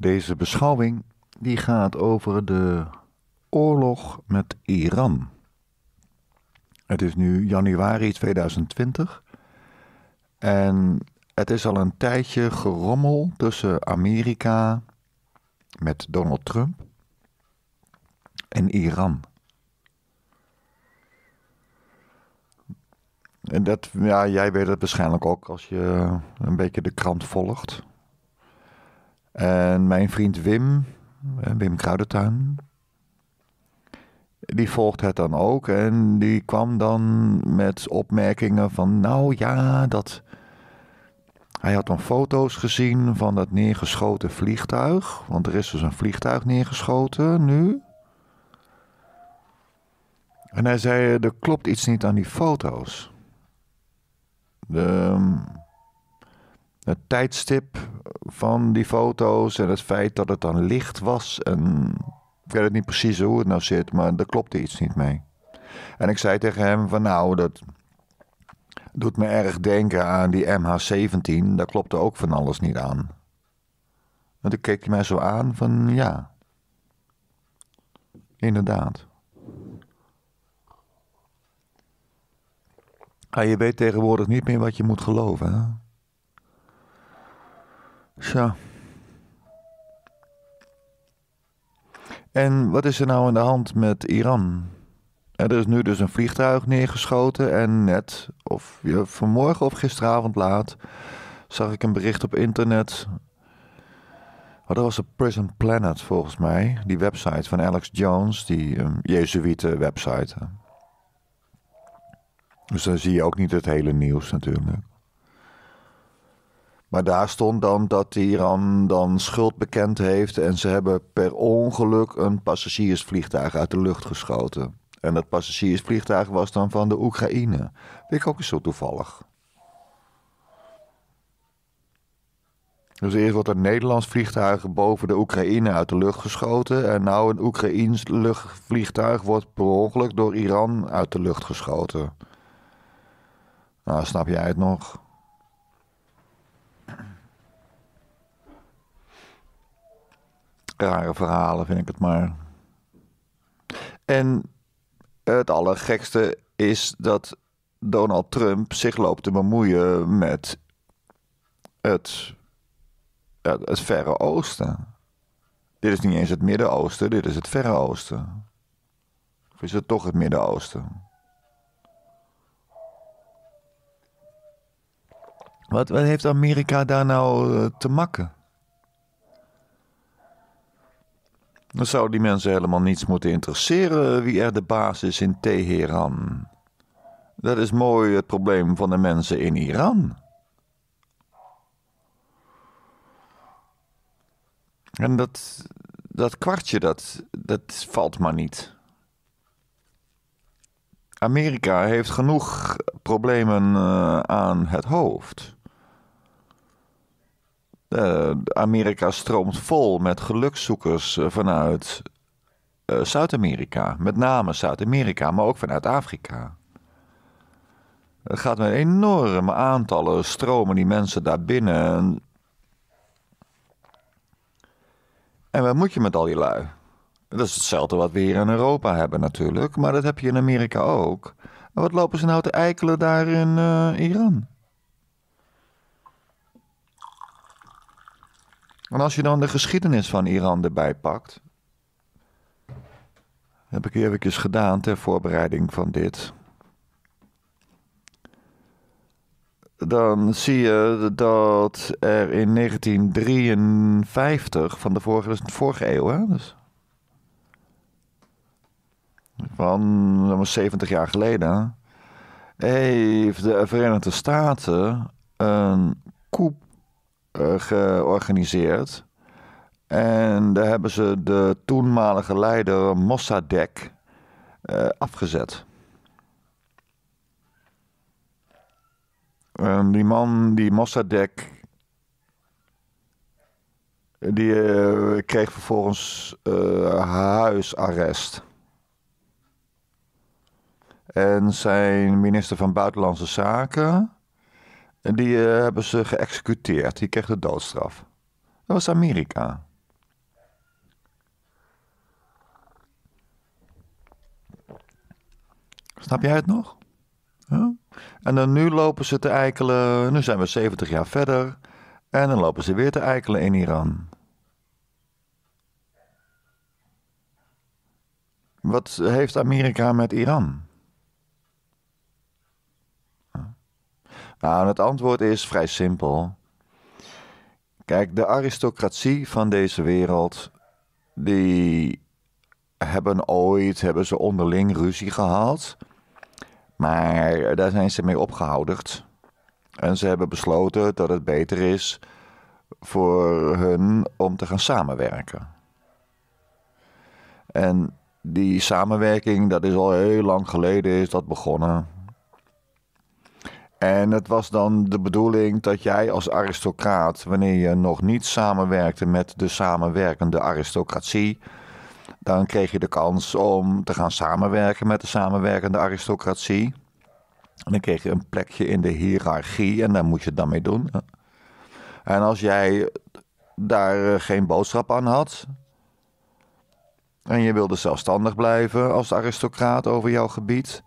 Deze beschouwing die gaat over de oorlog met Iran. Het is nu januari 2020 en het is al een tijdje gerommel tussen Amerika met Donald Trump en Iran. En dat, ja, jij weet het waarschijnlijk ook als je een beetje de krant volgt. En mijn vriend Wim, eh, Wim Kruidentuin, die volgt het dan ook. En die kwam dan met opmerkingen van, nou ja, dat... Hij had dan foto's gezien van dat neergeschoten vliegtuig. Want er is dus een vliegtuig neergeschoten nu. En hij zei, er klopt iets niet aan die foto's. De, het tijdstip van die foto's en het feit dat het dan licht was. En ik weet het niet precies hoe het nou zit, maar daar klopte iets niet mee. En ik zei tegen hem van nou, dat doet me erg denken aan die MH17. Daar klopte ook van alles niet aan. En toen keek hij mij zo aan van ja, inderdaad. Ah, je weet tegenwoordig niet meer wat je moet geloven. Hè? Zo. En wat is er nou aan de hand met Iran? Er is nu dus een vliegtuig neergeschoten en net, of vanmorgen of gisteravond laat, zag ik een bericht op internet. Oh, dat was de Prison Planet volgens mij, die website van Alex Jones, die um, ehm, Jezuïte website. Dus dan zie je ook niet het hele nieuws natuurlijk. Maar daar stond dan dat Iran dan schuld bekend heeft en ze hebben per ongeluk een passagiersvliegtuig uit de lucht geschoten. En dat passagiersvliegtuig was dan van de Oekraïne. Vind ik ook eens zo toevallig. Dus eerst wordt een Nederlands vliegtuig boven de Oekraïne uit de lucht geschoten. En nou een Oekraïns vliegtuig wordt per ongeluk door Iran uit de lucht geschoten. Nou, snap jij het nog? rare verhalen, vind ik het maar. En het allergekste is dat Donald Trump zich loopt te bemoeien met het, het, Verre Oosten. Dit is niet eens het Midden-Oosten, dit is het Verre Oosten. Of is het toch het Midden-Oosten? Wat, wat heeft Amerika daar nou eh, te maken? Dan zou die mensen helemaal niets moeten interesseren wie er de baas is in Teheran. Dat is mooi het probleem van de mensen in Iran. En dat, dat kwartje, dat, dat valt maar niet. Amerika heeft genoeg problemen eh, aan het hoofd. Eh, Amerika stroomt vol met gelukszoekers eh, vanuit eh, Zuid-Amerika. Met name Zuid-Amerika, maar ook vanuit Afrika. Er gaat met enorme aantallen stromen die mensen daar binnen. En wat moet je met al die lui? Dat is hetzelfde wat we hier in Europa hebben natuurlijk, maar dat heb je in Amerika ook. En wat lopen ze nou te eikelen daar in Iran? En als je dan de geschiedenis van Iran erbij pakt. Heb ik hier even gedaan ter voorbereiding van dit. Dan zie je dat er in 1953 van de vorige, vorige eeuw, hè? Dus van 70 jaar geleden, heeft de Verenigde Staten een coup eh, georganiseerd. En daar hebben ze de toenmalige leider Mossadegh eh, afgezet. En die man, die Mossadegh, die eh, kreeg vervolgens huisarrest. En zijn minister van Buitenlandse Zaken en die eh, hebben ze geëxecuteerd. Die kreeg de doodstraf. Dat was Amerika. Snap jij het nog? En dan nu lopen ze te eikelen. Nu zijn we 70 jaar verder. En dan lopen ze weer te eikelen in Iran. Wat heeft Amerika met Iran? Nou, het antwoord is vrij simpel. Kijk, de aristocratie van deze wereld, die hebben ooit hebben ze onderling ruzie gehad. Maar daar zijn ze mee opgehouderd. En ze hebben besloten dat het beter is voor hun om te gaan samenwerken. En die samenwerking, dat is al heel lang geleden is dat begonnen. En het was dan de bedoeling dat jij als aristocraat, wanneer je nog niet samenwerkte met de samenwerkende aristocratie, dan kreeg je de kans om te gaan samenwerken met de samenwerkende aristocratie. En dan kreeg je een plekje in de hiërarchie en daar moet je het dan mee doen. En als jij daar eh, geen boodschap aan had. En je wilde zelfstandig blijven als aristocraat over jouw gebied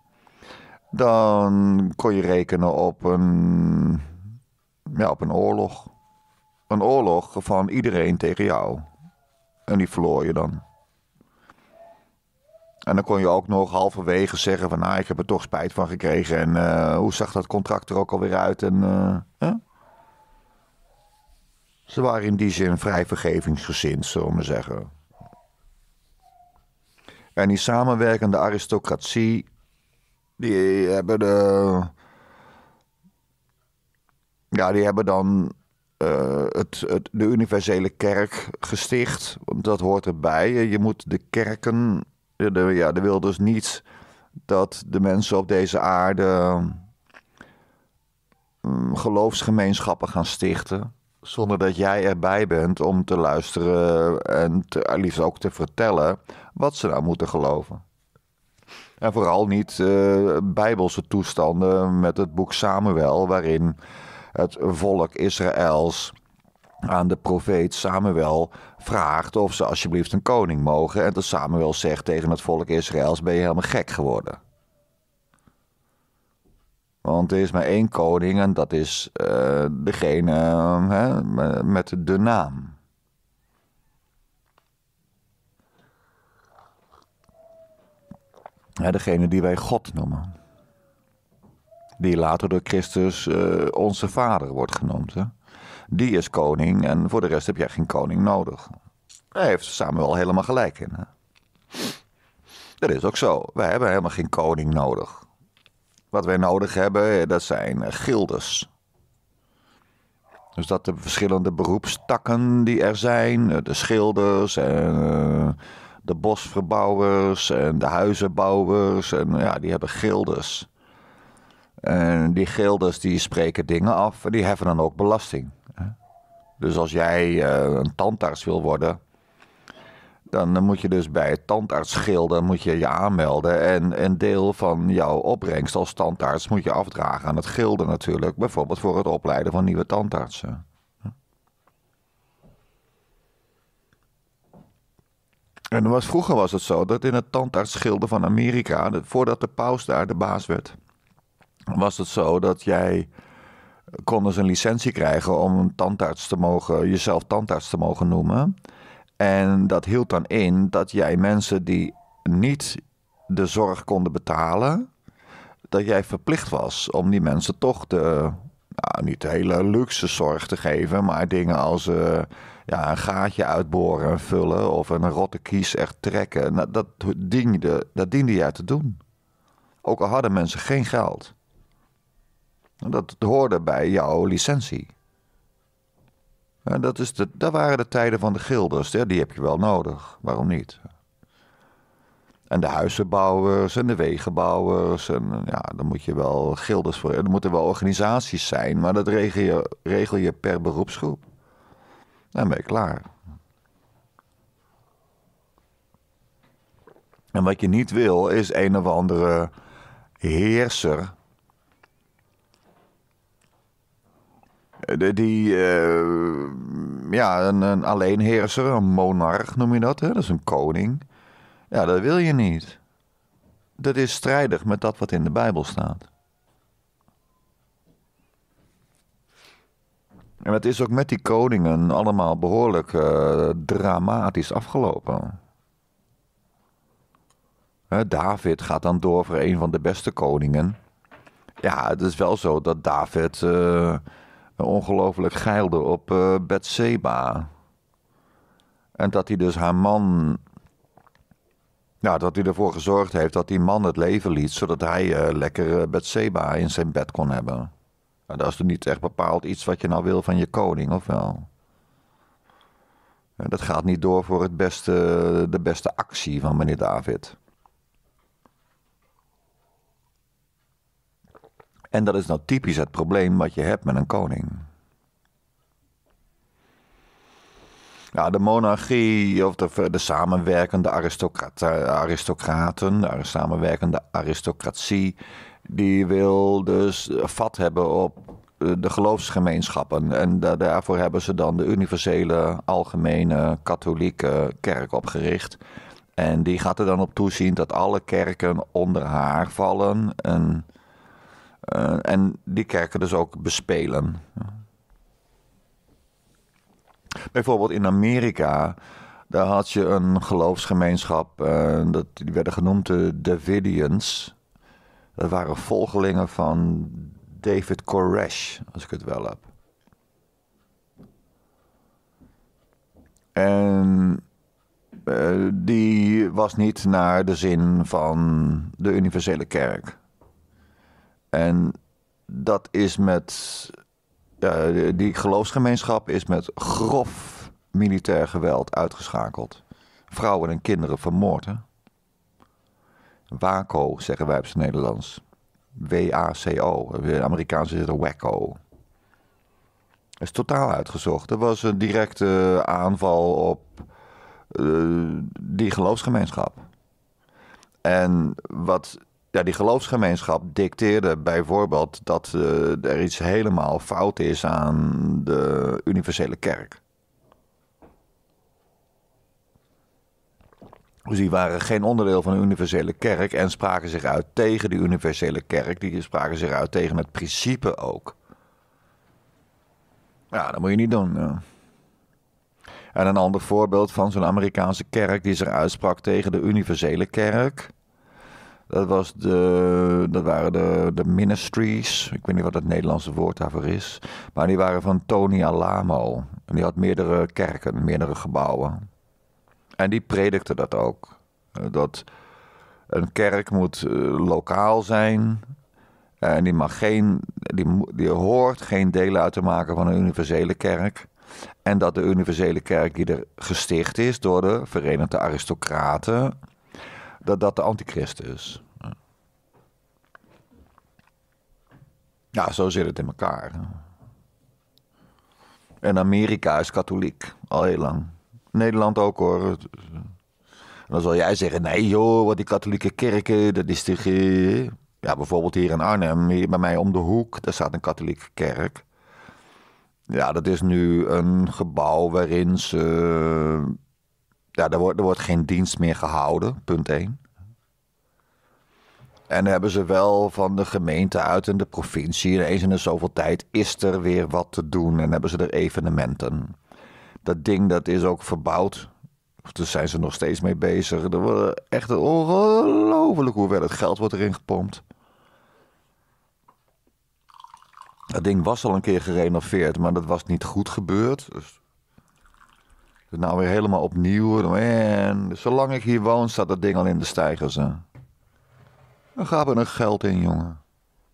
dan kon je rekenen op een, ja, op een oorlog. Een oorlog van iedereen tegen jou. En die verloor je dan. En dan kon je ook nog halverwege zeggen van... nou, ik heb er toch spijt van gekregen. En eh, hoe zag dat contract er ook alweer uit? En, eh, hè? Ze waren in die zin vrij vergevingsgezind, zullen we zeggen. En die samenwerkende aristocratie die hebben de. Ja, die hebben dan eh, het, het, de universele kerk gesticht. Want dat hoort erbij. Je moet de kerken. De, ja, de wil dus niet dat de mensen op deze aarde mm, geloofsgemeenschappen gaan stichten. Zonder dat jij erbij bent om te luisteren en te, liefst ook te vertellen wat ze nou moeten geloven. En vooral niet eh, bijbelse toestanden met het boek Samuel, waarin het volk Israëls aan de profeet Samuel vraagt of ze alsjeblieft een koning mogen. En dat Samuel zegt tegen het volk Israëls: Ben je helemaal gek geworden? Want er is maar één koning en dat is eh, degene eh, met de naam. Ja, degene die wij God noemen. Die later door Christus eh, onze vader wordt genoemd. Hè? Die is koning en voor de rest heb jij geen koning nodig. Daar heeft Samuel helemaal gelijk in. Hè? Dat is ook zo. Wij hebben helemaal geen koning nodig. Wat wij nodig hebben, eh, dat zijn eh, gildes. Dus dat de verschillende beroepstakken die er zijn, de schilders en de bosverbouwers en de huizenbouwers. En nou ja, die hebben gilders. En die gilders die spreken dingen af en die heffen dan ook belasting. Dus als jij eh, een tandarts wil worden, dan moet je dus bij het tandartsgilde moet je, je aanmelden. En een deel van jouw opbrengst als tandarts moet je afdragen aan het gilde natuurlijk. Bijvoorbeeld voor het opleiden van nieuwe tandartsen. En was, vroeger was het zo dat in het tandartschilde van Amerika, voordat de paus daar de baas werd, was het zo dat jij kon dus een licentie krijgen om een tandarts te mogen, jezelf tandarts te mogen noemen. En dat hield dan in dat jij mensen die niet de zorg konden betalen, dat jij verplicht was om die mensen toch de, nou, niet de hele luxe zorg te geven, maar dingen als eh, ja, een gaatje uitboren en vullen of een rotte kies echt trekken. Nou, dat, diende, dat diende jij te doen. Ook al hadden mensen geen geld. Dat hoorde bij jouw licentie. En dat, is dat waren de tijden van de gilders. Die heb je wel nodig. Waarom niet? En de huizenbouwers en de wegenbouwers. En ja, dan moet je wel gilders voor. Er moeten wel organisaties zijn, maar dat regel je, regel je per beroepsgroep. Dan ben je klaar. En wat je niet wil is een of andere heerser. Eh, die, eh, ja, een, een alleenheerser, een monarch noem je dat, hè? dat is een koning. Ja, dat wil je niet. Dat is strijdig met dat wat in de Bijbel staat. En het is ook met die koningen allemaal behoorlijk eh, dramatisch afgelopen. David gaat dan door voor een van de beste koningen. Ja, het is wel zo dat David uh, ongelooflijk geilde op uh, eh, Betseba. En dat hij dus haar man. Nou, dat hij ervoor gezorgd heeft dat die man het leven liet, zodat hij uh, lekker Betseba in zijn bed kon hebben. Nou, dat is toch niet echt bepaald iets wat je nou wil van je koning, of wel? Dat gaat niet door voor het beste, de beste actie van meneer David. En dat is nou typisch het probleem wat je hebt met een koning. Ja, de monarchie of de, de samenwerkende eh, aristocraten, de samenwerkende aristocratie die wil dus eh, vat hebben op eh, de geloofsgemeenschappen. En daarvoor hebben ze dan de universele algemene katholieke kerk opgericht. En die gaat er dan op toezien dat alle kerken onder haar vallen. En, eh, en die kerken dus ook bespelen. Bijvoorbeeld in Amerika, daar had je een geloofsgemeenschap, dat, die werden genoemd de Davidians. Dat waren volgelingen van David Koresh, als ik het wel heb. En eh, die was niet naar de zin van de universele kerk. En dat is met. die geloofsgemeenschap is met grof militair geweld uitgeschakeld. Vrouwen en kinderen vermoord. Waco, zeggen wij op het Nederlands. W-A-C-O. De Amerikaanse zitten Waco. Dat is totaal uitgezocht. Dat was een directe aanval op eh, die geloofsgemeenschap. En wat ja, die geloofsgemeenschap dicteerde bijvoorbeeld dat eh, er iets helemaal fout is aan de universele kerk. Dus die waren geen onderdeel van de universele kerk en spraken zich uit tegen die universele kerk. Die spraken zich uit tegen het principe ook. Ja, dat moet je niet doen. En een ander voorbeeld van zo'n Amerikaanse kerk die zich uitsprak tegen de universele kerk. Dat, was de, dat waren de, de ministries. Ik weet niet wat het Nederlandse woord daarvoor is. Maar die waren van Tony Alamo. En die had meerdere kerken, meerdere gebouwen. En die predikte dat ook. Eh, dat een kerk moet eh, lokaal zijn. Eh, en die, mag geen, die, die hoort geen deel uit te maken van een universele kerk. En dat de universele kerk die er gesticht is door de Verenigde Aristocraten, dat dat de antichrist is. Ja, zo zit het in elkaar. En Amerika is katholiek, al heel lang. Nederland ook hoor. Dan zal jij zeggen, nee joh, wat die katholieke kerken, dat is toch... Eh, ja, bijvoorbeeld hier in Arnhem, hier bij mij om de hoek, daar staat een katholieke kerk. Ja, dat is nu een gebouw waarin ze... Eh, ja, er wordt, er wordt geen dienst meer gehouden, punt 1. En hebben ze wel van de gemeente uit en de provincie, eens in de zoveel tijd is er weer wat te doen en hebben ze er evenementen. Dat ding dat is ook verbouwd. Of daar zijn ze nog steeds mee bezig. Er wordt echt ongelooflijk hoeveel het geld wordt erin gepompt. Dat ding was al een keer gerenoveerd, maar dat was niet goed gebeurd. Dus het nou weer helemaal opnieuw. En zolang ik hier woon, staat dat ding al in de stijgers. Hè. Dan gaat er nog geld in, jongen.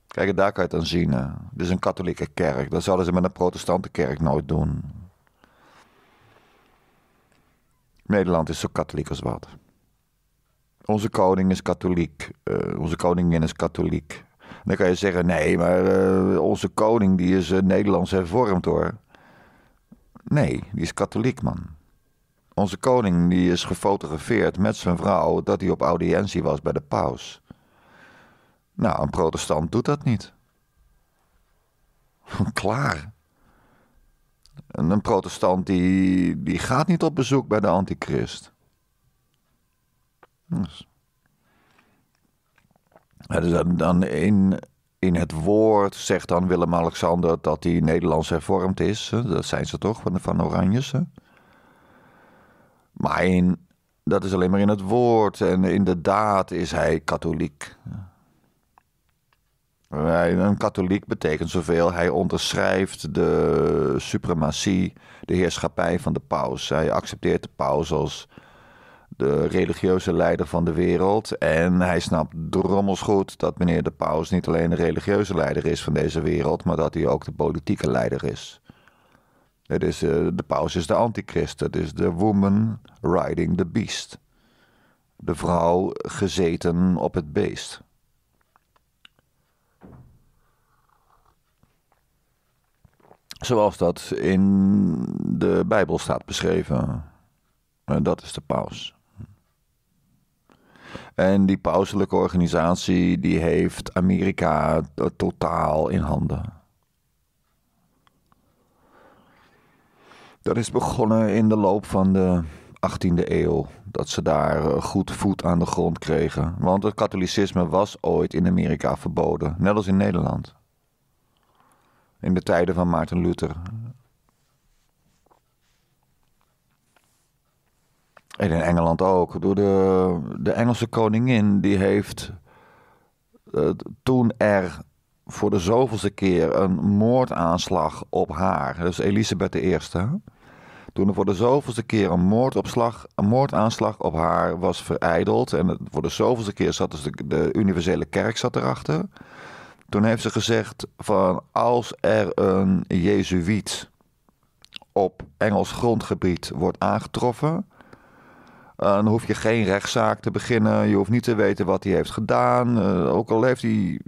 Kijk, daar kan je het aan zien. Dit is een katholieke kerk. Dat zouden ze met een protestante kerk nooit doen. Nederland is zo katholiek als wat. Onze koning is katholiek. Eh, onze koningin is katholiek. Dan kan je zeggen, nee, maar eh, onze koning die is eh, Nederlands hervormd hoor. Nee, die is katholiek man. Onze koning die is gefotografeerd met zijn vrouw dat hij op audiëntie was bij de paus. Nou, een protestant doet dat niet. Klaar een, een protestant die, die gaat niet op bezoek bij de antichrist. Dus. dan in, in het woord zegt dan Willem-Alexander dat hij Nederlands hervormd is. Dat zijn ze toch, van, van Oranjes. Maar in, dat is alleen maar in het woord. En in de daad is hij katholiek. Ja. Een katholiek betekent zoveel. Hij onderschrijft de suprematie, de heerschappij van de paus. Hij accepteert de paus als de religieuze leider van de wereld. En hij snapt drommels goed dat meneer de paus niet alleen de religieuze leider is van deze wereld, maar dat hij ook de politieke leider is. Het is eh, de paus is de antichrist. Het is de woman riding the beast. De vrouw gezeten op het beest. Zoals dat in de Bijbel staat beschreven. En dat is de paus. En die pauselijke organisatie die heeft Amerika totaal in handen. Dat is begonnen in de loop van de 18e eeuw. Dat ze daar eh, goed voet aan de grond kregen. Want het katholicisme was ooit in Amerika verboden, net als in Nederland in de tijden van Maarten Luther. En in Engeland ook. Door de, de Engelse koningin, die heeft eh, toen er voor de zoveelste keer een moordaanslag op haar, dus Elisabeth I. Toen er voor de zoveelste keer een, moordopslag, een moordaanslag op haar was vereideld. En voor de zoveelste keer zat dus de, de universele kerk zat erachter. Toen heeft ze gezegd van als er een Jezuïet op Engels grondgebied wordt aangetroffen, eh, dan hoef je geen rechtszaak te beginnen. Je hoeft niet te weten wat hij heeft gedaan. Eh, ook al heeft hij,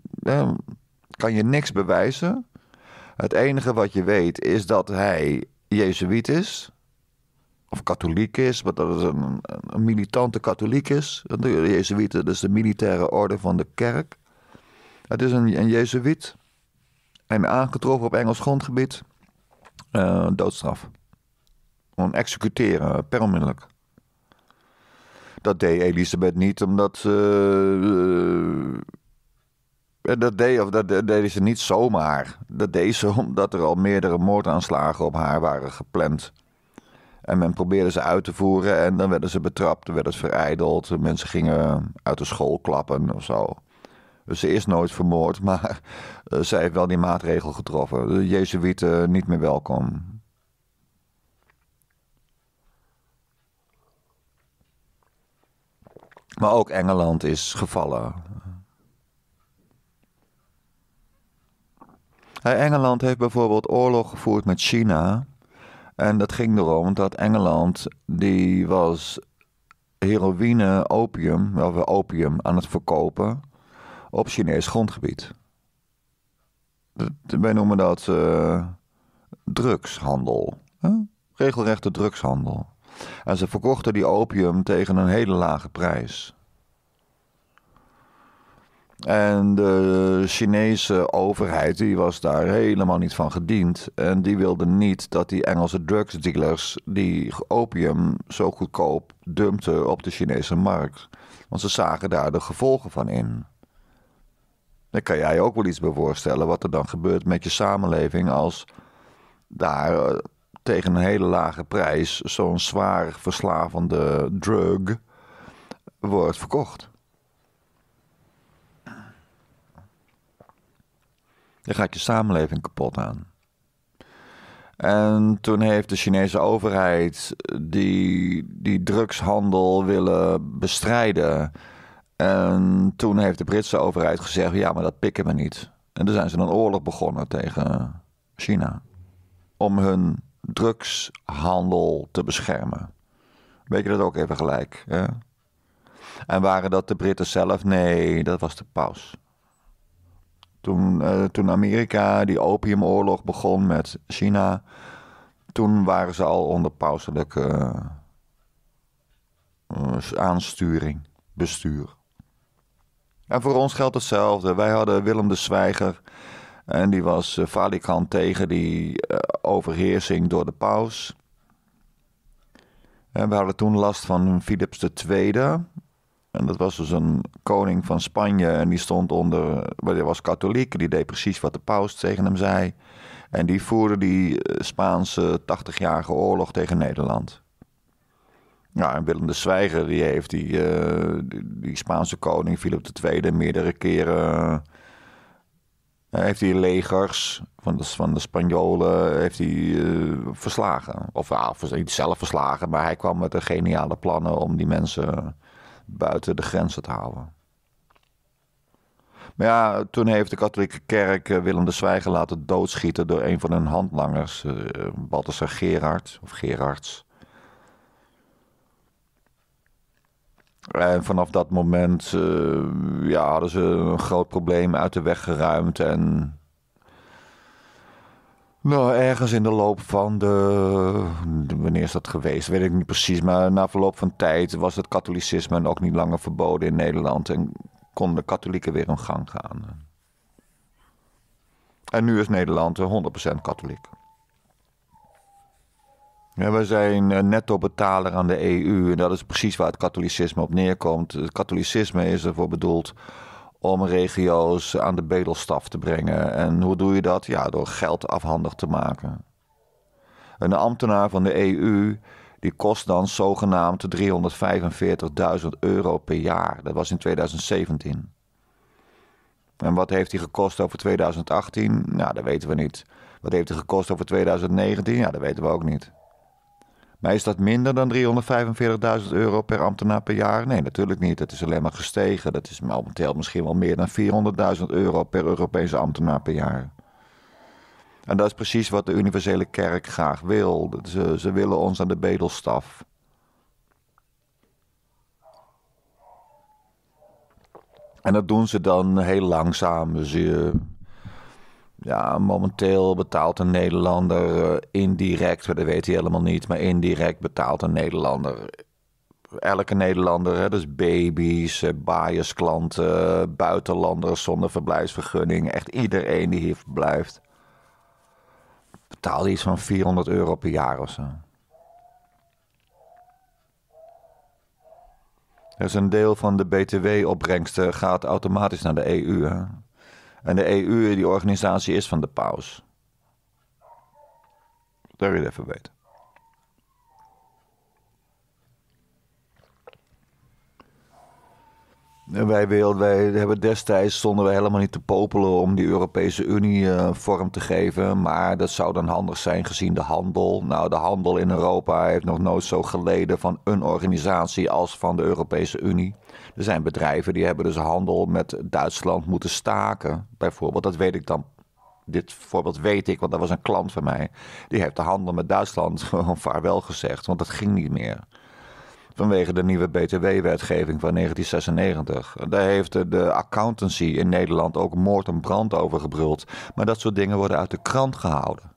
kan je niks bewijzen. Het enige wat je weet is dat hij Jezuïet is. Of katholiek is, maar dat is een, een militante katholiek is. De Jezuïeten, dat is de militaire orde van de kerk. Het is een, een jezuïet. En aangetroffen op Engels grondgebied. Eh, doodstraf. Gewoon executeren, onmiddellijk. Dat deed Elisabeth niet omdat. ze eh, eh, dat deed, of dat, dat deed ze niet zomaar. Dat deed ze omdat er al meerdere moordaanslagen op haar waren gepland. En men probeerde ze uit te voeren en dan werden ze betrapt, werden ze verijdeld. Mensen gingen uit de school klappen of zo ze is nooit vermoord, maar eh, zij heeft wel die maatregel getroffen. De Jezuïeten eh, niet meer welkom. Maar ook Engeland is gevallen. Hey, eh, Engeland heeft bijvoorbeeld oorlog gevoerd met China. En dat ging erom dat Engeland, die was heroïne, opium, wel weer opium aan het verkopen op Chinees grondgebied. Wij noemen dat eh, drugshandel. Hè? Regelrechte drugshandel. En ze verkochten die opium tegen een hele lage prijs. En de Chinese overheid die was daar helemaal niet van gediend. En die wilde niet dat die Engelse drugsdealers die opium zo goedkoop dumpten op de Chinese markt. Want ze zagen daar de gevolgen van in. Dan kan jij je ook wel iets bij voorstellen wat er dan gebeurt met je samenleving als daar eh, tegen een hele lage prijs zo'n zwaar verslavende drug wordt verkocht. Je gaat je samenleving kapot aan. En toen heeft de Chinese overheid die, die drugshandel willen bestrijden en toen heeft de Britse overheid gezegd: ja, maar dat pikken we niet. En toen zijn ze een oorlog begonnen tegen China. Om hun drugshandel te beschermen. Weet je dat ook even gelijk? Hè? En waren dat de Britten zelf? Nee, dat was de paus. Toen, eh, toen Amerika die opiumoorlog begon met China, toen waren ze al onder pauselijke uh, aansturing, bestuur. En voor ons geldt hetzelfde. Wij hadden Willem de Zwijger. En die was uh, tegen die eh, overheersing door de paus. En we hadden toen last van Philips II. En dat was dus een koning van Spanje. En die stond onder. Die was katholiek. Die deed precies wat de paus tegen hem zei. En die voerde die eh, Spaanse 80-jarige oorlog tegen Nederland. Ja, en Willem de Zwijger die heeft die, eh, die, Spaanse koning Philip II meerdere keren... Uh, heeft hij legers van de, van de Spanjolen heeft hij, eh, verslagen. Of ja, niet zelf verslagen, maar hij kwam met een geniale plannen om die mensen buiten de grenzen te houden. Maar ja, toen heeft de katholieke kerk Willem de Zwijger laten doodschieten door een van hun handlangers, uh, Balthasar Gerard, of Gerards. En vanaf dat moment eh, ja, hadden ze een groot probleem uit de weg geruimd. En nou, ergens in de loop van de, de, Wanneer is dat geweest? Weet ik niet precies. Maar na verloop van tijd was het katholicisme ook niet langer verboden in Nederland. En konden de katholieken weer hun gang gaan. En nu is Nederland 100% katholiek. Ja, wij zijn eh, netto-betaler aan de EU en dat is precies waar het katholicisme op neerkomt. Het katholicisme is ervoor bedoeld om regio's aan de bedelstaf te brengen. En hoe doe je dat? Ja, door geld afhandig te maken. Een ambtenaar van de EU die kost dan zogenaamd 345.000 euro per jaar. Dat was in 2017. En wat heeft hij gekost over 2018? Nou, dat weten we niet. Wat heeft hij gekost over 2019? Ja, dat weten we ook niet. Maar is dat minder dan 345.000 euro per ambtenaar per jaar? Nee, natuurlijk niet. Dat is alleen maar gestegen. Dat is momenteel misschien wel meer dan 400.000 euro per Europese ambtenaar per jaar. En dat is precies wat de universele kerk graag wil. Ze, ze willen ons aan de bedelstaf. En dat doen ze dan heel langzaam. Ze dus, eh, ja, momenteel betaalt een Nederlander eh, indirect, dat weet hij helemaal niet, maar indirect betaalt een Nederlander. Elke Nederlander, hè, dus baby's, eh, biasklanten, buitenlanders zonder verblijfsvergunning, echt iedereen die hier verblijft, betaalt iets van 400 euro per jaar of zo. Dus een deel van de BTW-opbrengsten gaat automatisch naar de EU. Hè? En de EU, die organisatie is van de paus. Dat wil je even weten. Wij, wilden, wij hebben destijds stonden we helemaal niet te popelen om die Europese Unie eh, vorm te geven. Maar dat zou dan handig zijn gezien de handel. Nou, de handel in Europa heeft nog nooit zo geleden van een organisatie als van de Europese Unie. Er zijn bedrijven die hebben dus handel met Duitsland moeten staken. Bijvoorbeeld, dat weet ik dan. Dit voorbeeld weet ik, want dat was een klant van mij. Die heeft de handel met Duitsland gewoon vaarwel gezegd, want dat ging niet meer vanwege de nieuwe BTW-wetgeving van 1996. Daar heeft de accountancy in Nederland ook moord en brand over gebruld. Maar dat soort dingen worden uit de krant gehouden.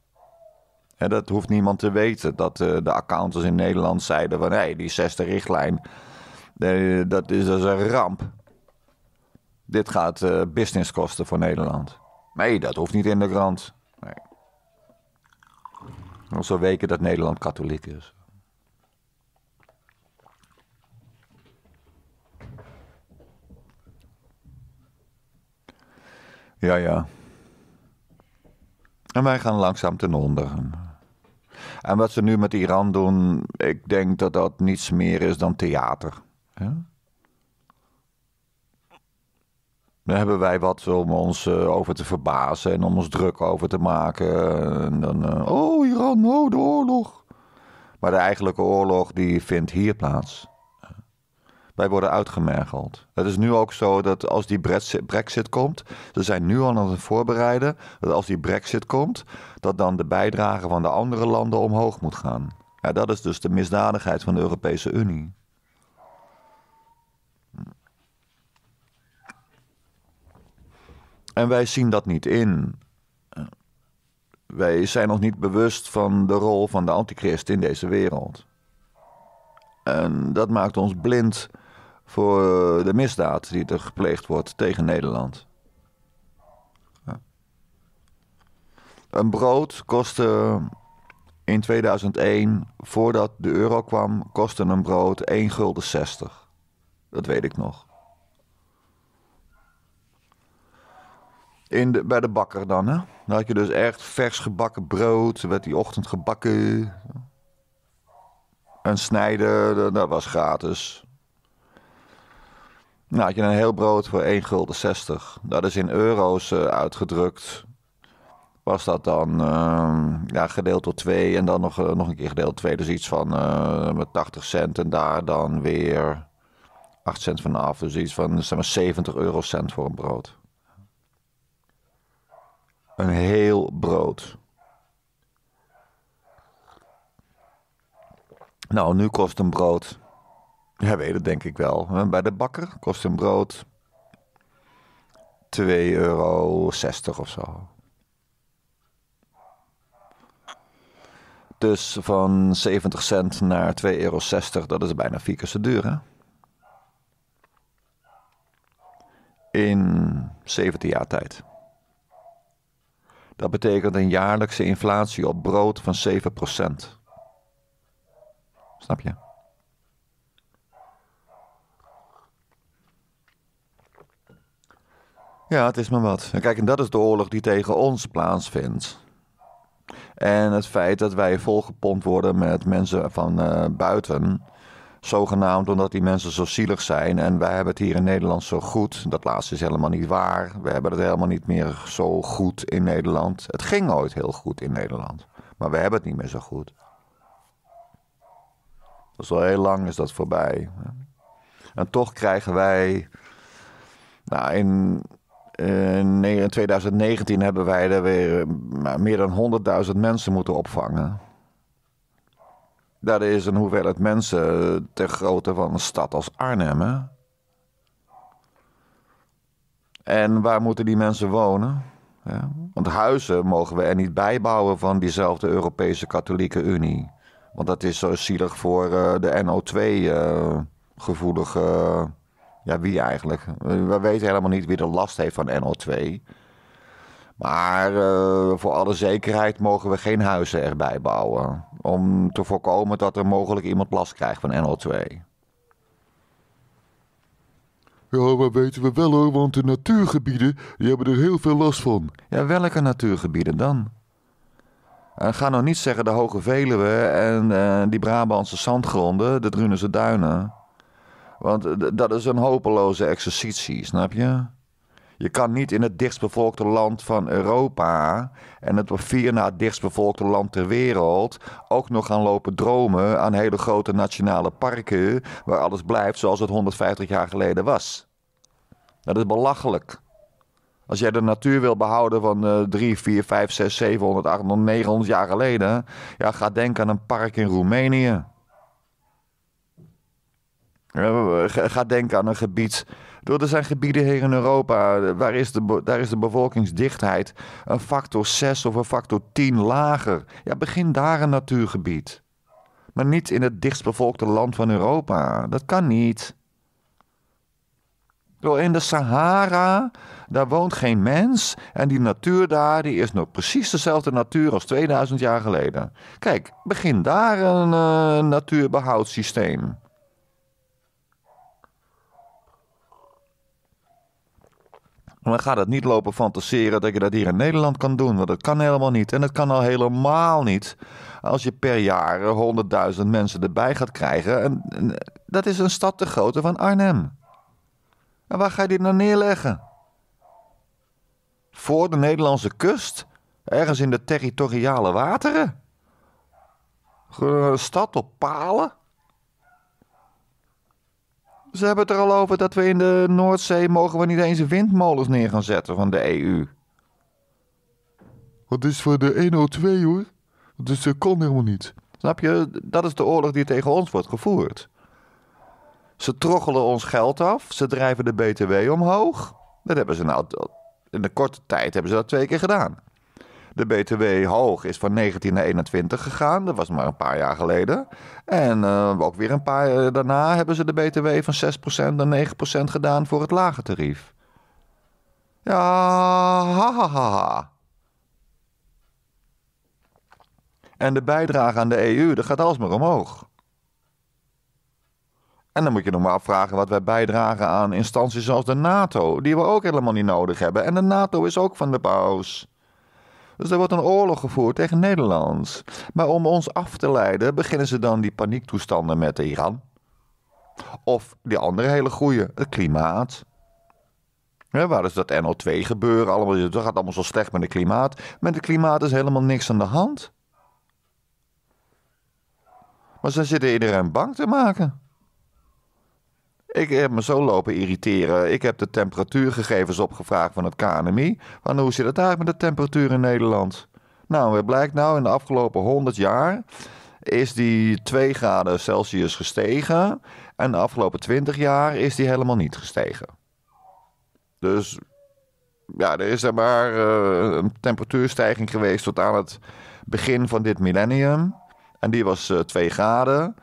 dat hoeft niemand te weten. Dat eh, de accountants in Nederland zeiden van... hey, die zesde richtlijn, eh, dat is, een ramp. Dit gaat eh, business kosten voor Nederland. Nee, dat hoeft niet in de krant. Nee. zo weken dat Nederland katholiek is. Ja, ja. En wij gaan langzaam ten onder. En wat ze nu met Iran doen, ik denk dat dat niets meer is dan theater. Ja? Dan hebben wij wat om ons eh, over te verbazen en om ons druk over te maken. En dan, eh, oh Iran, oh de oorlog. Maar de eigenlijke oorlog die vindt hier plaats wij worden uitgemergeld. Het is nu ook zo dat als die brexit komt, ze zijn nu al aan het voorbereiden dat als die brexit komt, dat dan de bijdrage van de andere landen omhoog moet gaan. Ja, dat is dus de misdadigheid van de Europese Unie. En wij zien dat niet in. Wij zijn nog niet bewust van de rol van de antichrist in deze wereld. En dat maakt ons blind voor eh, de misdaad die er gepleegd wordt tegen Nederland. Een brood kostte in 2001, voordat de euro kwam, kostte een brood 1 gulden 60. Dat weet ik nog. In de, bij de bakker dan, hè? Dan had je dus echt vers gebakken brood, werd die ochtend gebakken. Een snijden, dat was gratis. Nou, had je een heel brood voor 1 gulden 60. Dat is in euro's eh, uitgedrukt. Was dat dan ehm, ja, gedeeld door 2 en dan nog, eh, nog een keer gedeeld door 2. Dus iets van eh, met 80 cent en daar dan weer 8 cent vanaf. Dus iets van zeg maar 70 eurocent voor een brood. Een heel brood. Nou, nu kost een brood ja, weet het denk ik wel. bij de bakker kost een brood 2,60 euro of zo. Dus van 70 cent naar 2,60 euro, dat is bijna vier keer zo duur, hè? In 17 jaar tijd. Dat betekent een jaarlijkse inflatie op brood van 7%. Snap je? Ja, het is maar wat. Kijk, en dat is de oorlog die tegen ons plaatsvindt. En het feit dat wij volgepompt worden met mensen van eh, buiten. Zogenaamd omdat die mensen zo zielig zijn. En wij hebben het hier in Nederland zo goed. Dat laatste is helemaal niet waar. We hebben het helemaal niet meer zo goed in Nederland. Het ging ooit heel goed in Nederland. Maar we hebben het niet meer zo goed. Dat al heel lang is dat voorbij. En toch krijgen wij. Nou, in eh, in 2019 hebben wij er weer eh, meer dan 100.000 mensen moeten opvangen. Dat is een hoeveelheid mensen eh, ter grootte van een stad als Arnhem. En waar moeten die mensen wonen? Ja, want huizen mogen we er niet bijbouwen van diezelfde Europese Katholieke Unie. Want dat is zo zielig voor de NO2-gevoelige ja, wie eigenlijk? We weten helemaal niet wie de last heeft van NO2. Maar eh, voor alle zekerheid mogen we geen huizen erbij bouwen. Om te voorkomen dat er mogelijk iemand last krijgt van NO2. Ja, maar weten we wel hoor, want de natuurgebieden die hebben er heel veel last van. Ja, welke natuurgebieden dan? En eh, ga nou niet zeggen de Hoge Veluwe en eh, die Brabantse zandgronden, de Drunense Duinen. Want eh, dat is een hopeloze exercitie, snap je? Je kan niet in het dichtstbevolkte land van Europa en het vier na dichtstbevolkte land ter wereld ook nog gaan lopen dromen aan hele grote nationale parken waar alles blijft zoals het 150 jaar geleden was. Dat is belachelijk. Als jij de natuur wil behouden van uh, 3, 4, 5, 6, 700, 800, 900 jaar geleden, ja, ga denken aan een park in Roemenië. Eh, ga denken aan een gebied. Er zijn gebieden hier in Europa, eh, waar is de, daar is de bevolkingsdichtheid een factor 6 of een factor 10 lager. Ja, begin daar een natuurgebied. Maar niet in het dichtstbevolkte land van Europa. Dat kan niet. In de Sahara, daar woont geen mens. En die natuur daar, die is nog precies dezelfde natuur als 2000 jaar geleden. Kijk, begin daar een uh, eh, natuurbehoudssysteem. Maar gaat dat niet lopen fantaseren dat je dat hier in Nederland kan doen. Want dat kan helemaal niet. En dat kan al helemaal niet als je per jaar 100.000 mensen erbij gaat krijgen. En, dat is een stad te grootte van Arnhem. En waar ga je dit nou neerleggen? Voor de Nederlandse kust? Ergens in de territoriale wateren? Een stad op palen? Ze hebben het er al over dat we in de Noordzee mogen we niet eens windmolens neer gaan zetten van de EU. Wat is voor de 102 hoor? is dat eh, kon helemaal niet. Snap je? Dat is de oorlog die tegen ons wordt gevoerd. Ze troggelen ons geld af, ze drijven de BTW omhoog. Dat hebben ze nou in de korte tijd hebben ze dat twee keer gedaan de BTW hoog is van 19 naar 21 gegaan. Dat was maar een paar jaar geleden. En eh, ook weer een paar jaar eh, daarna hebben ze de BTW van 6% naar 9% gedaan voor het lage tarief. Ja, ha, ha, ha, ha. En de bijdrage aan de EU, dat gaat alsmaar omhoog. En dan moet je nog maar afvragen wat wij bijdragen aan instanties zoals de NATO, die we ook helemaal niet nodig hebben. En de NATO is ook van de paus. Dus er wordt een oorlog gevoerd tegen Nederlands. Maar om ons af te leiden, beginnen ze dan die paniektoestanden met Iran. Of die andere hele goede, het klimaat. waar is dat NO2 gebeuren? Allemaal, gaat allemaal zo slecht met het klimaat. Met het klimaat is helemaal niks aan de hand. Maar ze zitten iedereen bang te maken. Ik heb me zo lopen irriteren. Ik heb de temperatuurgegevens opgevraagd van het KNMI. Want hoe zit het eigenlijk met de temperatuur in Nederland? Nou, het blijkt nou in de afgelopen 100 jaar is die 2 graden Celsius gestegen. En de afgelopen 20 jaar is die helemaal niet gestegen. Dus ja, er is er maar eh, een temperatuurstijging geweest tot aan het begin van dit millennium. En die was 2 eh, graden.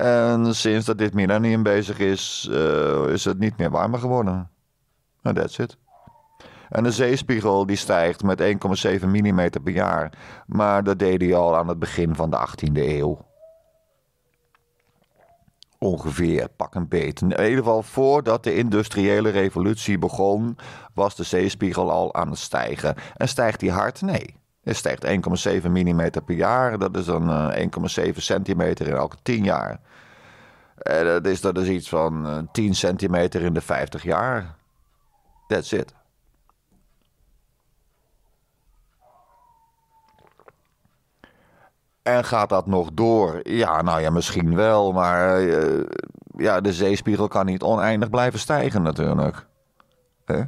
En sinds dat dit millennium bezig is, eh, is het niet meer warmer geworden. dat nou, that's it. En de zeespiegel die stijgt met 1,7 mm per jaar. Maar dat deed hij al aan het begin van de 18e eeuw. Ongeveer, pak een beet. In ieder geval voordat de industriële revolutie begon, was de zeespiegel al aan het stijgen. En stijgt die hard? Nee. Het stijgt 1,7 mm per jaar. Dat is dan 1,7 eh, centimeter in elke 10 jaar. Eh, dat is, dat is iets van 10 eh, centimeter in de 50 jaar. That's it. En gaat dat nog door? Ja, nou ja, misschien wel. Maar ja, de zeespiegel kan niet oneindig blijven stijgen natuurlijk. Hè?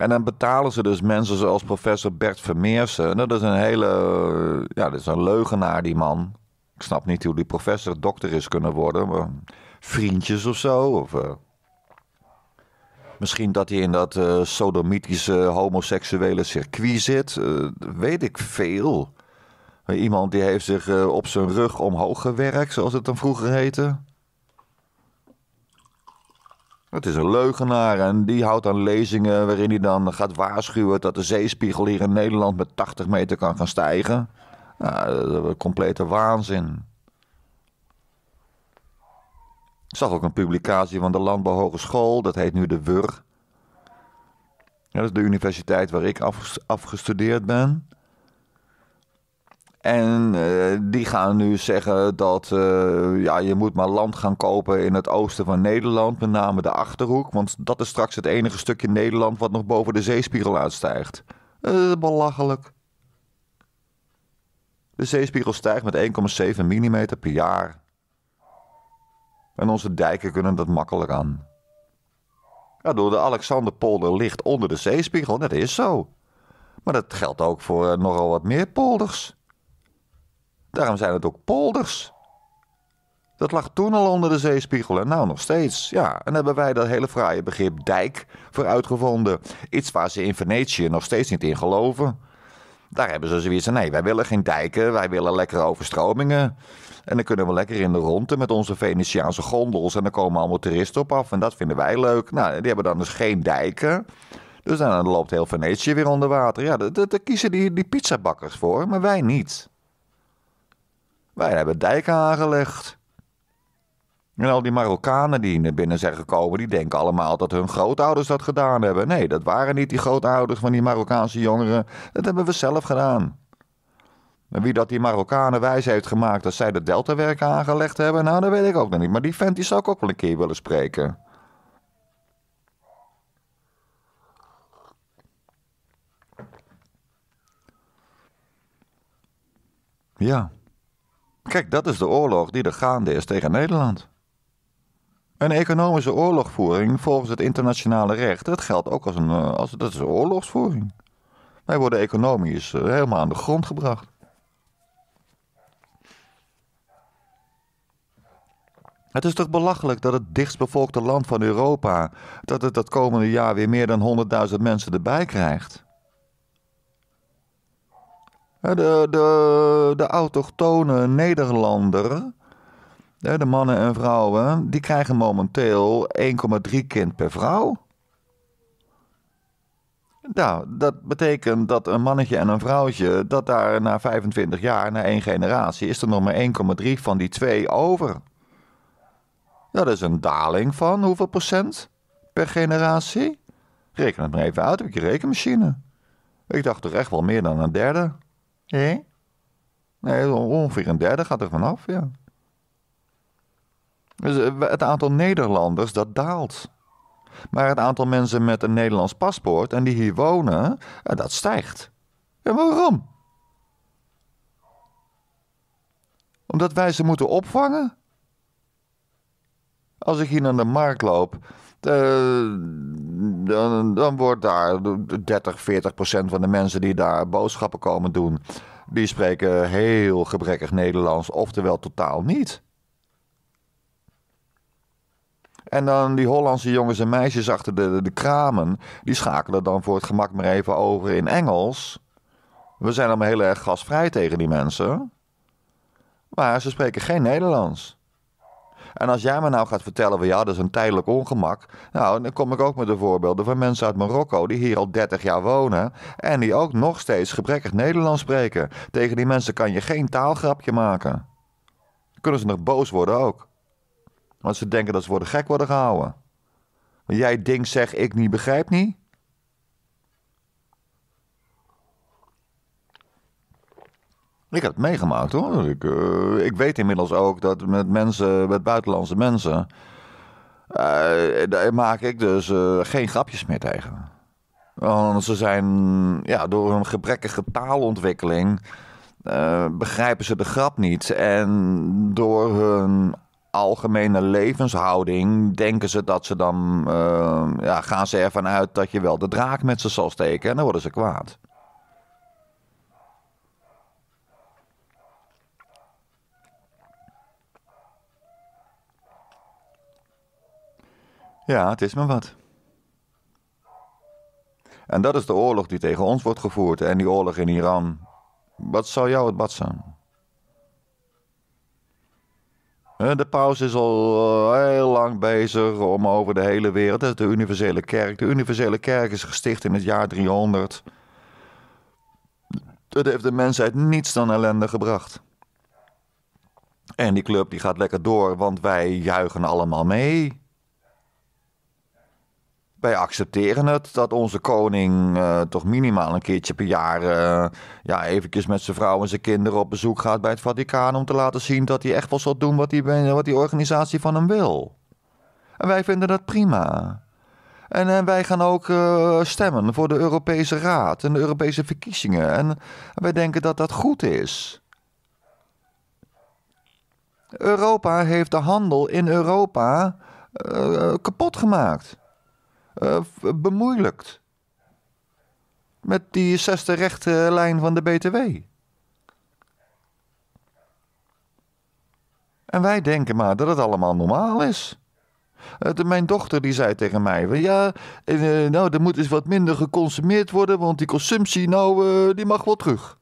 En dan betalen ze dus mensen zoals professor Bert Vermeersen. Nou, dat is een hele. Eh, ja, dat is een leugenaar, die man. Ik snap niet hoe die professor dokter is kunnen worden. Maar vriendjes of zo. Of, eh, misschien dat hij in dat uh, sodomitische homoseksuele circuit zit. weet ik veel. Iemand die heeft zich op zijn rug omhoog gewerkt, zoals het dan vroeger heette. Het is een leugenaar en die houdt aan lezingen waarin hij dan gaat waarschuwen dat de zeespiegel hier in Nederland met 80 meter kan gaan stijgen. Nou, complete waanzin. Ik zag ook een publicatie van de Landbouw Hogeschool, dat heet nu de WUR. dat is de universiteit waar ik afgestudeerd ben. En eh, die gaan nu zeggen dat eh, ja, je moet maar land gaan kopen in het oosten van Nederland, met name de Achterhoek. Want dat is straks het enige stukje Nederland wat nog boven de zeespiegel uitstijgt. Eh, belachelijk. De zeespiegel stijgt met 1,7 mm per jaar. En onze dijken kunnen dat makkelijk aan. Ja, door de Alexanderpolder ligt onder de zeespiegel, dat is zo. Maar dat geldt ook voor nogal wat meer polders. Daarom zijn het ook polders. Dat lag toen al onder de zeespiegel en nou nog steeds. Ja, en hebben wij dat hele fraaie begrip dijk voor uitgevonden. Iets waar ze in Venetië nog steeds niet in geloven. Daar hebben ze zoiets van, nee, wij willen geen dijken, wij willen lekkere overstromingen. En dan kunnen we lekker in de ronde met onze Venetiaanse gondels en dan komen allemaal toeristen op af en dat vinden wij leuk. Nou, die hebben dan dus geen dijken. Dus dan loopt heel Venetië weer onder water. Ja, daar kiezen die, die pizzabakkers voor, maar wij niet. Wij hebben dijken aangelegd. En al die Marokkanen die naar binnen zijn gekomen, die denken allemaal dat hun grootouders dat gedaan hebben. Nee, dat waren niet die grootouders van die Marokkaanse jongeren. Dat hebben we zelf gedaan. En wie dat die Marokkanen wijs heeft gemaakt dat zij de deltawerken aangelegd hebben, nou dat weet ik ook nog niet. Maar die vent zou ik ook wel een keer willen spreken. Ja. Kijk, dat is de oorlog die er gaande is tegen Nederland. Een economische oorlogvoering volgens het internationale recht, dat geldt ook als een, eh, als, dat is een oorlogsvoering. Wij worden economisch eh, helemaal aan de grond gebracht. Het is toch belachelijk dat het dichtstbevolkte land van Europa, dat het dat komende jaar weer meer dan 100.000 mensen erbij krijgt. De, de, de autochtone Nederlander, de mannen en vrouwen, die krijgen momenteel 1,3 kind per vrouw. Nou, dat betekent dat een mannetje en een vrouwtje, dat daar na 25 jaar, na één generatie, is er nog maar 1,3 van die twee over. Dat is een daling van hoeveel procent per generatie? Reken het maar even uit op je rekenmachine. Ik dacht toch echt wel meer dan een derde. Nee? Nee, ongeveer een derde gaat er vanaf, ja. Dus eh, het aantal Nederlanders, dat daalt. Maar het aantal mensen met een Nederlands paspoort en die hier wonen, eh, dat stijgt. En waarom? Omdat wij ze moeten opvangen? Als ik hier naar de markt loop eh, eh, dan, dan wordt daar 30, 40 procent van de mensen die daar boodschappen komen doen, die spreken heel gebrekkig Nederlands, oftewel totaal niet. En dan die Hollandse jongens en meisjes achter de, de, de, kramen, die schakelen dan voor het gemak maar even over in Engels. We zijn allemaal heel erg gasvrij tegen die mensen. Maar ze spreken geen Nederlands. En als jij me nou gaat vertellen van ja, dat is een tijdelijk ongemak. Nou, dan kom ik ook met de voorbeelden van mensen uit Marokko die hier al 30 jaar wonen. En die ook nog steeds gebrekkig Nederlands spreken. Tegen die mensen kan je geen taalgrapje maken. kunnen ze nog boos worden ook. Want ze denken dat ze worden gek worden gehouden. Want jij ding zeg ik niet, begrijp niet. Ik heb het meegemaakt hoor. Ik, eh, ik weet inmiddels ook dat met mensen, met buitenlandse mensen, uh, daar maak ik dus eh, geen grapjes meer tegen. Want ze zijn ja, door hun gebrekkige taalontwikkeling begrijpen ze de grap niet. En door hun algemene levenshouding denken ze dat ze dan ja, gaan ze ervan uit dat je wel de draak met ze zal steken en dan worden ze kwaad. Ja, het is maar wat. En dat is de oorlog die tegen ons wordt gevoerd en die oorlog in Iran. Wat zou jou het bad zijn? De paus is al eh, heel lang bezig om over de hele wereld. Dat is de universele kerk. De universele kerk is gesticht in het jaar 300. Dat heeft de mensheid niets dan ellende gebracht. En die club die gaat lekker door, want wij juichen allemaal mee wij accepteren het dat onze koning eh, toch minimaal een keertje per jaar uh, ja, eventjes met zijn vrouw en zijn kinderen op bezoek gaat bij het Vaticaan om te laten zien dat hij echt wel zal doen wat die, wat die organisatie van hem wil. En wij vinden dat prima. En, eh, wij gaan ook stemmen voor de Europese Raad en de Europese verkiezingen. En wij denken dat dat goed is. Europa heeft de handel in Europa kapot gemaakt. Eh, bemoeilijkt. Met die zesde rechte lijn van de BTW. En wij denken maar dat het allemaal normaal is. Eh, mijn dochter die zei tegen mij: Ja, eh, nou, er moet eens wat minder geconsumeerd worden, want die consumptie, nou, die mag wel terug.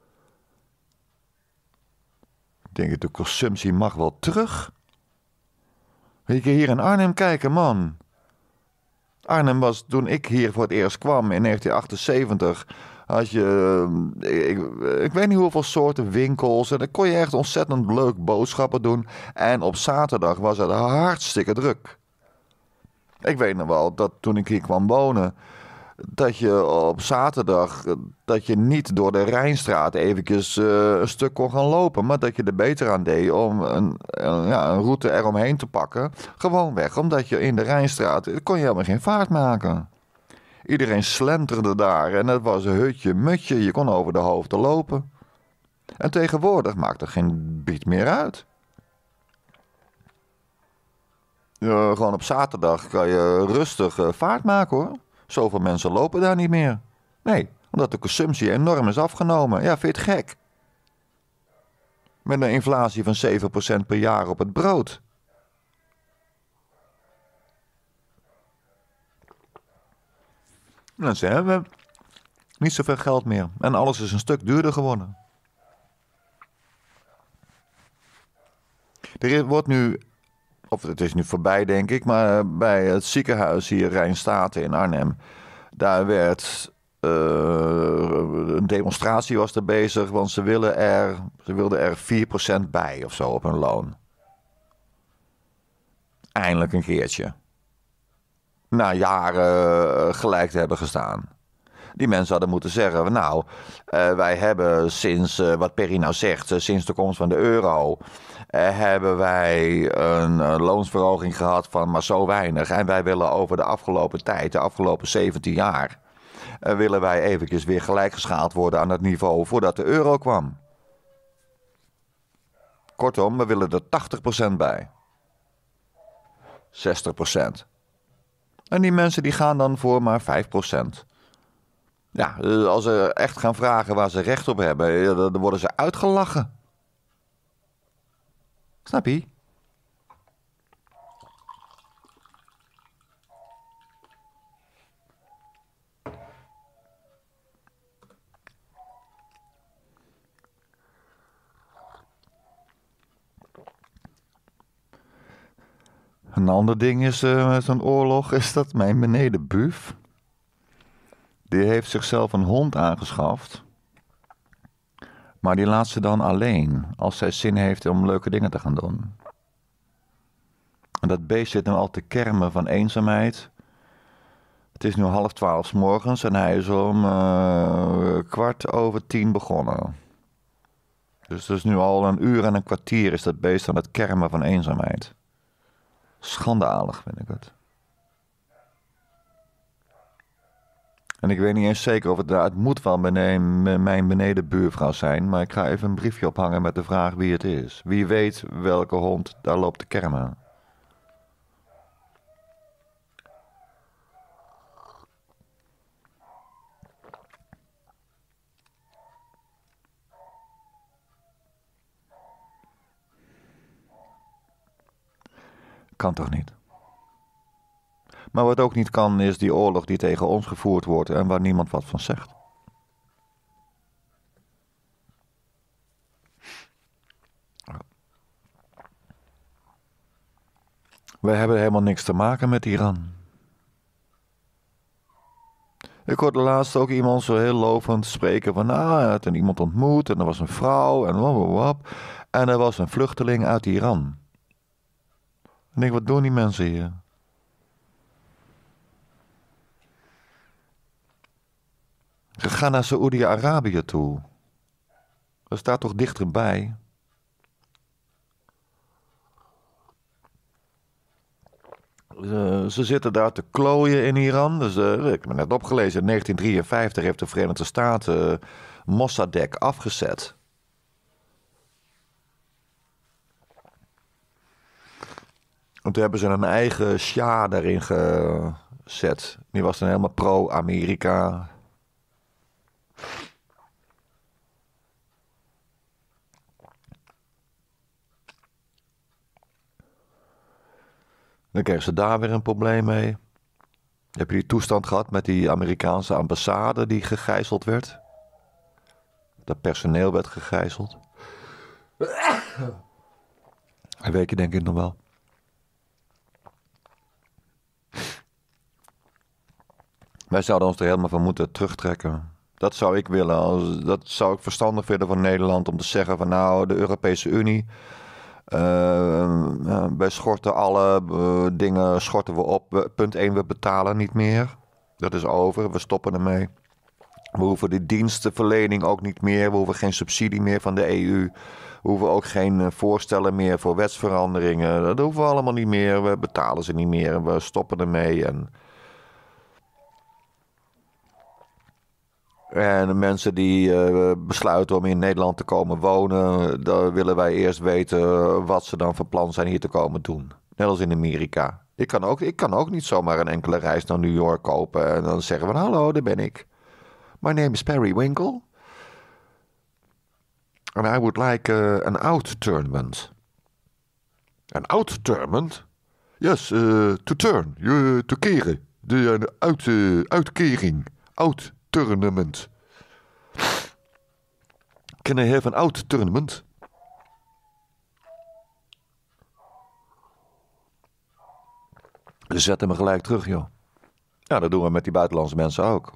Ik denk, de consumptie mag wel terug. Weet je, hier in Arnhem kijken, man. Arnhem was toen ik hier voor het eerst kwam in 1978. Had je, eh, ik, ik, weet niet hoeveel soorten winkels. En dan kon je echt ontzettend leuk boodschappen doen. En op zaterdag was het hartstikke druk. Ik weet nog wel dat toen ik hier kwam wonen dat je op zaterdag eh, dat je niet door de Rijnstraat eventjes eh, een stuk kon gaan lopen. Maar dat je er beter aan deed om een, ja, een route eromheen te pakken. Gewoon weg, omdat je in de Rijnstraat eh, kon je helemaal geen vaart maken. Iedereen slenterde daar en het was een hutje, mutje. Je kon over de hoofden lopen. En tegenwoordig maakt er geen bied meer uit. gewoon op zaterdag kan je rustig vaart maken hoor. Zoveel mensen lopen daar niet meer. Nee, omdat de consumptie enorm is afgenomen. Ja, vind je het gek? Met een inflatie van 7% per jaar op het brood. Nou, ze hebben niet zoveel geld meer. En alles is een stuk duurder geworden. Er wordt nu of het is nu voorbij denk ik, maar eh, bij het ziekenhuis hier Rijnstaten in Arnhem, daar werd eh, een demonstratie was er bezig, want ze, willen er, ze wilden er 4% bij of zo op hun loon. Eindelijk een keertje. Na jaren eh, gelijk te hebben gestaan. Die mensen hadden moeten zeggen: Nou, wij hebben sinds wat Perry nou zegt, sinds de komst van de euro. Eh, hebben wij een eh, loonsverhoging gehad van maar zo weinig. En wij willen over de afgelopen tijd, de afgelopen 17 jaar, eh, willen wij eventjes weer gelijkgeschaald worden aan het niveau voordat de euro kwam. Kortom, we willen er 80% bij. 60%. En die mensen die gaan dan voor maar 5%. Ja, als ze echt gaan vragen waar ze recht op hebben, dan worden ze uitgelachen. Snap Een ander ding is met eh, een oorlog, is dat mijn benedenbuf. Die heeft zichzelf een hond aangeschaft. Maar die laat ze dan alleen, als zij zin heeft om leuke dingen te gaan doen. En dat beest zit nu al te kermen van eenzaamheid. Het is nu half twaalf morgens en hij is om eh, kwart over tien begonnen. Dus het is nu al een uur en een kwartier is dat beest aan het kermen van eenzaamheid. Schandalig vind ik het. En ik weet niet eens zeker of het daar. Het moet wel beneden, mijn benedenbuurvrouw zijn. Maar ik ga even een briefje ophangen met de vraag wie het is. Wie weet welke hond daar loopt te kermen. Kan toch niet? Maar wat ook niet kan, is die oorlog die tegen ons gevoerd wordt en waar niemand wat van zegt. Wij hebben helemaal niks te maken met Iran. Ik hoorde laatst ook iemand zo heel lovend spreken van, nou, ah, had iemand ontmoet en er was een vrouw en wap, wap, En er was een vluchteling uit Iran. En ik wat doen die mensen hier? Ga naar Saoedi-Arabië toe. Dat staat toch dichterbij? ze zitten daar te klooien in Iran. Dus, eh, ik heb me net opgelezen. In 1953 heeft de Verenigde Staten eh, Mossadegh afgezet. En toen hebben ze een eigen Shah daarin gezet. Die was dan helemaal pro-Amerika. Dan kregen ze daar weer een probleem mee. Heb je die toestand gehad met die Amerikaanse ambassade die gegijzeld werd? Dat personeel werd gegijzeld. Een weet je denk ik nog wel. Wij zouden ons er helemaal van moeten terugtrekken. Dat zou ik willen. Dat zou ik verstandig vinden van Nederland om te zeggen van nou, de Europese Unie Ehm, wij schorten alle eh, dingen schorten we op. Punt 1, we betalen niet meer. Dat is over, we stoppen ermee. We hoeven de dienstenverlening ook niet meer. We hoeven geen subsidie meer van de EU. We hoeven ook geen eh, voorstellen meer voor wetsveranderingen. Dat hoeven we allemaal niet meer. We betalen ze niet meer. We stoppen ermee. En En mensen die eh, besluiten om in Nederland te komen wonen, dan willen wij eerst weten wat ze dan van plan zijn hier te komen doen. Net als in Amerika. Ik kan ook, ik kan ook niet zomaar een enkele reis naar New York kopen en dan zeggen van hallo, daar ben ik. My name is Perry Winkle. And I would like eh, an out tournament. An out tournament? Yes, uh, to turn, to keren. De, uitkering. Out tournament. Can I have an out tournament? zetten hem gelijk terug, joh. Ja, dat doen we met die buitenlandse mensen ook.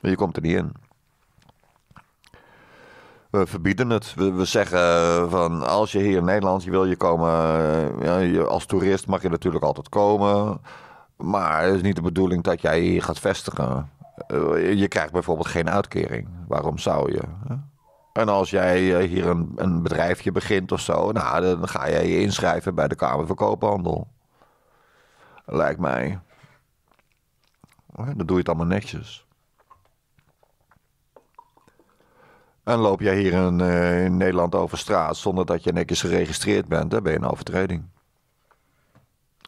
Maar je komt er niet in. We verbieden het. We, zeggen eh, van als je hier in Nederland je wil je komen, eh, ja, je, als toerist mag je natuurlijk altijd komen. Maar het is niet de bedoeling dat jij hier gaat vestigen. Eh, je krijgt bijvoorbeeld geen uitkering. Waarom zou je? En als jij eh, hier een, een bedrijfje begint of zo, nou, dan ga jij je inschrijven bij de Kamer van Koophandel. Lijkt mij. Eh, dan doe je het allemaal netjes. En loop jij hier in, in Nederland over straat zonder dat je netjes geregistreerd bent, dan ben je een overtreding.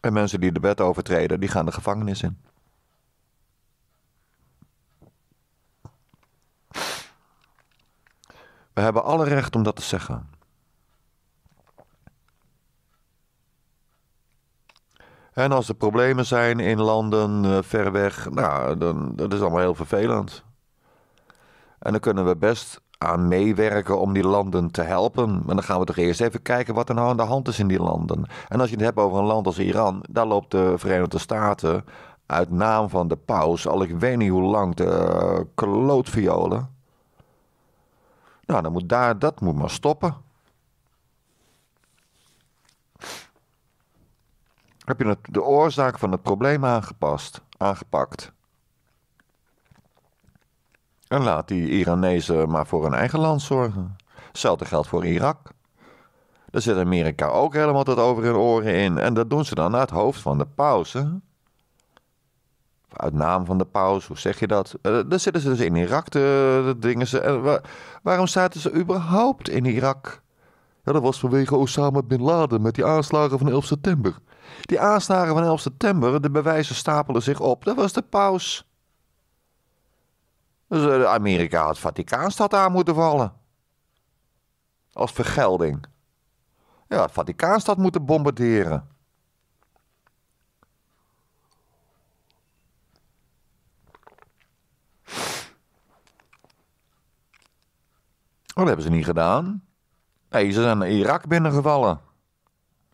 En mensen die de wet overtreden, die gaan de gevangenis in. We hebben alle recht om dat te zeggen. En als er problemen zijn in landen eh, ver weg, nou, dan, dat is allemaal heel vervelend. En dan kunnen we best aan meewerken om die landen te helpen. maar dan gaan we toch eerst even kijken wat er nou aan de hand is in die landen. En als je het hebt over een land als Iran, daar loopt de Verenigde Staten uit naam van de paus, al ik weet niet hoe lang, de eh, klootviolen. Nou, dan moet daar, dat moet maar stoppen. Heb je de oorzaak van het probleem aangepast, aangepakt? En laat die Iranezen maar voor hun eigen land zorgen. Hetzelfde geldt voor Irak. Daar zit Amerika ook helemaal tot over hun oren in. En dat doen ze dan uit hoofd van de pauze. Uit naam van de paus, hoe zeg je dat? Eh, daar zitten ze dus in Irak, de, dingen. Ze, waarom zaten ze überhaupt in Irak? Ja, dat was vanwege Osama Bin Laden met die aanslagen van 11 september. Die aanslagen van 11 september, de bewijzen stapelden zich op. Dat was de paus. Dus eh, Amerika had Vaticaanstad aan moeten vallen. Als vergelding. Ja, het Vaticaanstad moeten bombarderen. Dat hebben ze niet gedaan. Nee, ze zijn Irak binnengevallen.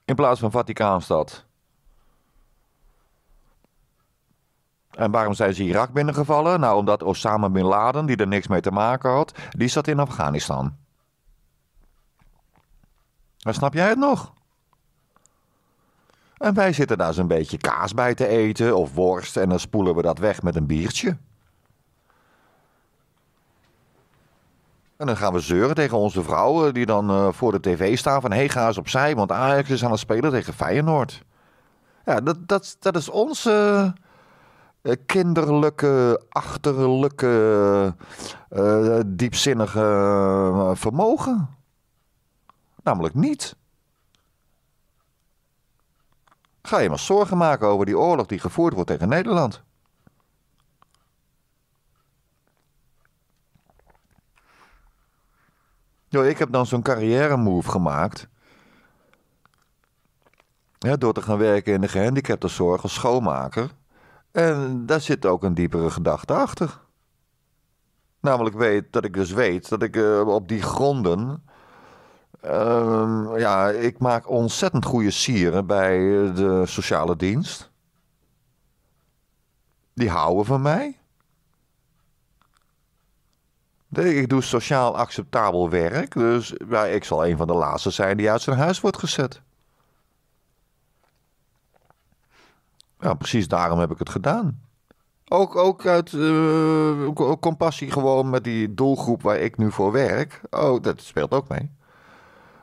In plaats van Vaticaanstad. En waarom zijn ze Irak binnengevallen? Nou, omdat Osama bin Laden, die er niks mee te maken had, die zat in Afghanistan. En snap jij het nog? En wij zitten daar zo'n beetje kaas bij te eten of worst en dan spoelen we dat weg met een biertje. En dan gaan we zeuren tegen onze vrouwen die dan eh, voor de tv staan van... ...hé, hey, ga eens opzij, want Ajax is aan het spelen tegen Feyenoord. Ja, dat, dat, dat is onze... Eh, kinderlijke, achterlijke, eh, eh, diepzinnige vermogen. Namelijk niet. Ga je maar zorgen maken over die oorlog die gevoerd wordt tegen Nederland. Yo, ik heb dan zo'n carrière move gemaakt. Ja, door te gaan werken in de gehandicaptenzorg als schoonmaker. En daar zit ook een diepere gedachte achter. Namelijk weet dat ik dus weet dat ik eh, op die gronden. Ehm, ja, ik maak ontzettend goede sieren bij eh, de sociale dienst. Die houden van mij. Ik doe sociaal acceptabel werk, dus ja, ik zal een van de laatste zijn die uit zijn huis wordt gezet. Ja, precies daarom heb ik het gedaan. Ook, ook uit eh, compassie gewoon met die doelgroep waar ik nu voor werk. Oh, dat speelt ook mee.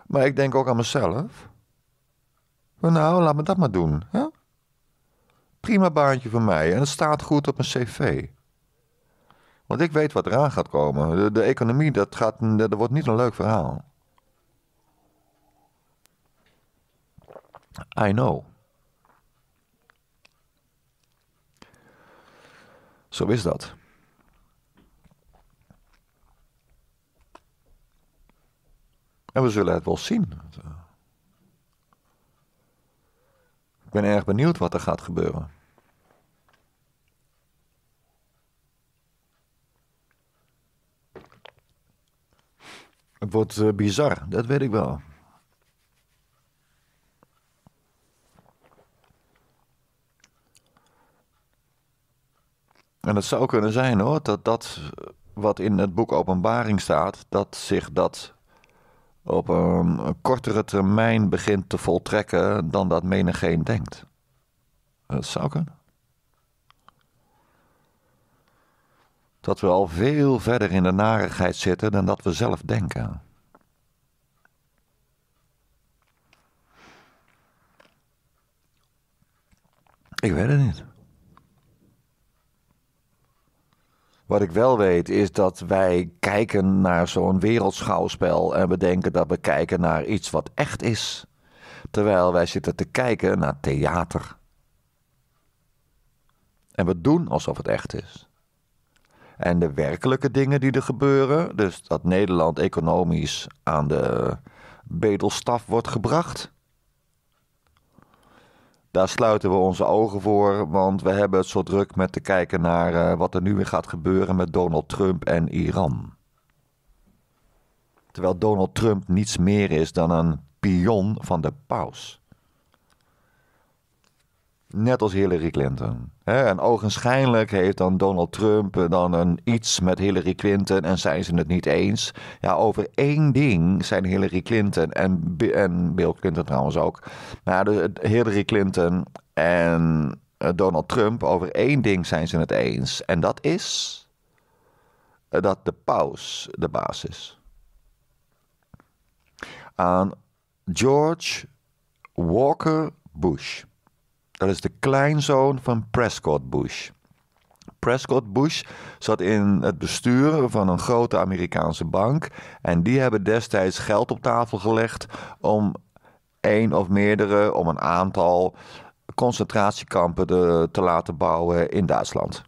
Maar ik denk ook aan mezelf. Nou, laat me dat maar doen. Hè? Prima baantje voor mij en het staat goed op mijn cv. Want ik weet wat eraan gaat komen. De, de economie, dat, gaat, dat wordt niet een leuk verhaal. I know. Zo is dat. En we zullen het wel zien. Ik ben erg benieuwd wat er gaat gebeuren. Het wordt eh, bizar, dat weet ik wel. En het zou kunnen zijn hoor, dat dat eh, wat in het boek Openbaring staat, dat zich dat op een, kortere termijn begint te voltrekken dan dat menigeen denkt. Dat zou kunnen. Dat we al veel verder in de narigheid zitten dan dat we zelf denken. Ik weet het niet. Wat ik wel weet is dat wij kijken naar zo'n wereldschouwspel en we denken dat we kijken naar iets wat echt is. Terwijl wij zitten te kijken naar theater. En we doen alsof het echt is. En de werkelijke dingen die er gebeuren, dus dat Nederland economisch aan de bedelstaf wordt gebracht, daar sluiten we onze ogen voor, want we hebben het zo druk met te kijken naar eh, wat er nu weer gaat gebeuren met Donald Trump en Iran. Terwijl Donald Trump niets meer is dan een pion van de paus. Net als Hillary Clinton. En ogenschijnlijk heeft dan Donald Trump dan een iets met Hillary Clinton en zijn ze het niet eens. Ja, over één ding zijn Hillary Clinton en, en Bill Clinton trouwens ook. Maar de Hillary Clinton en eh, Donald Trump, over één ding zijn ze het eens. En dat is eh, dat de paus de baas is. Aan George Walker Bush. Dat is de kleinzoon van Prescott Bush. Prescott Bush zat in het bestuur van een grote Amerikaanse bank. En die hebben destijds geld op tafel gelegd om één of meerdere, om een aantal concentratiekampen te laten bouwen in Duitsland.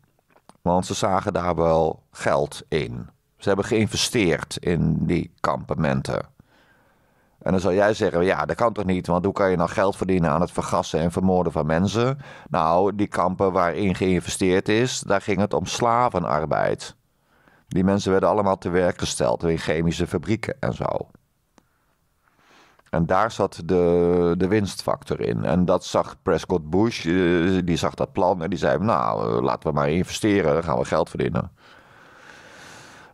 Want ze zagen daar wel geld in. Ze hebben geïnvesteerd in die kampementen. En dan zou jij zeggen, ja, dat kan toch niet? Want hoe kan je nou geld verdienen aan het vergassen en vermoorden van mensen? Nou, die kampen waarin geïnvesteerd is, daar ging het om slavenarbeid. Die mensen werden allemaal te werk gesteld in chemische fabrieken en zo. En daar zat de, de winstfactor in. En dat zag Prescott Bush, eh, die zag dat plan en die zei: Nou, eh, laten we maar investeren, dan gaan we geld verdienen.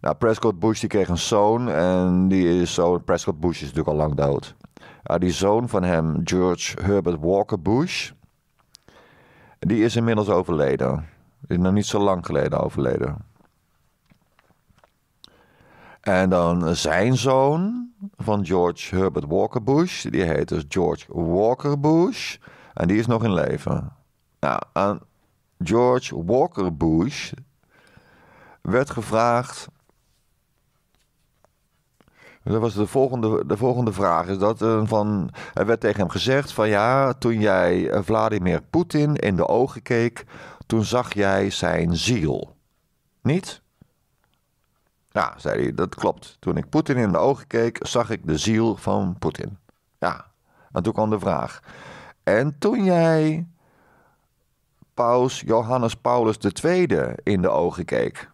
Nou, Prescott Bush die kreeg een zoon en die is zo, Prescott Bush is natuurlijk al lang dood. Uh, die zoon van hem, George Herbert Walker Bush, die is inmiddels overleden. Is nog niet zo lang geleden overleden. En dan zijn zoon van George Herbert Walker Bush, die heet dus George Walker Bush, en die is nog in leven. Nou, aan George Walker Bush werd gevraagd dat was de volgende, de volgende vraag. Is dat eh, van, er werd tegen hem gezegd van ja, toen jij eh, Vladimir Poetin in de ogen keek, toen zag jij zijn ziel. Niet? Ja, zei hij, dat klopt. Toen ik Poetin in de ogen keek, zag ik de ziel van Poetin. Ja, en toen kwam de vraag. En toen jij paus Johannes Paulus II in de ogen keek,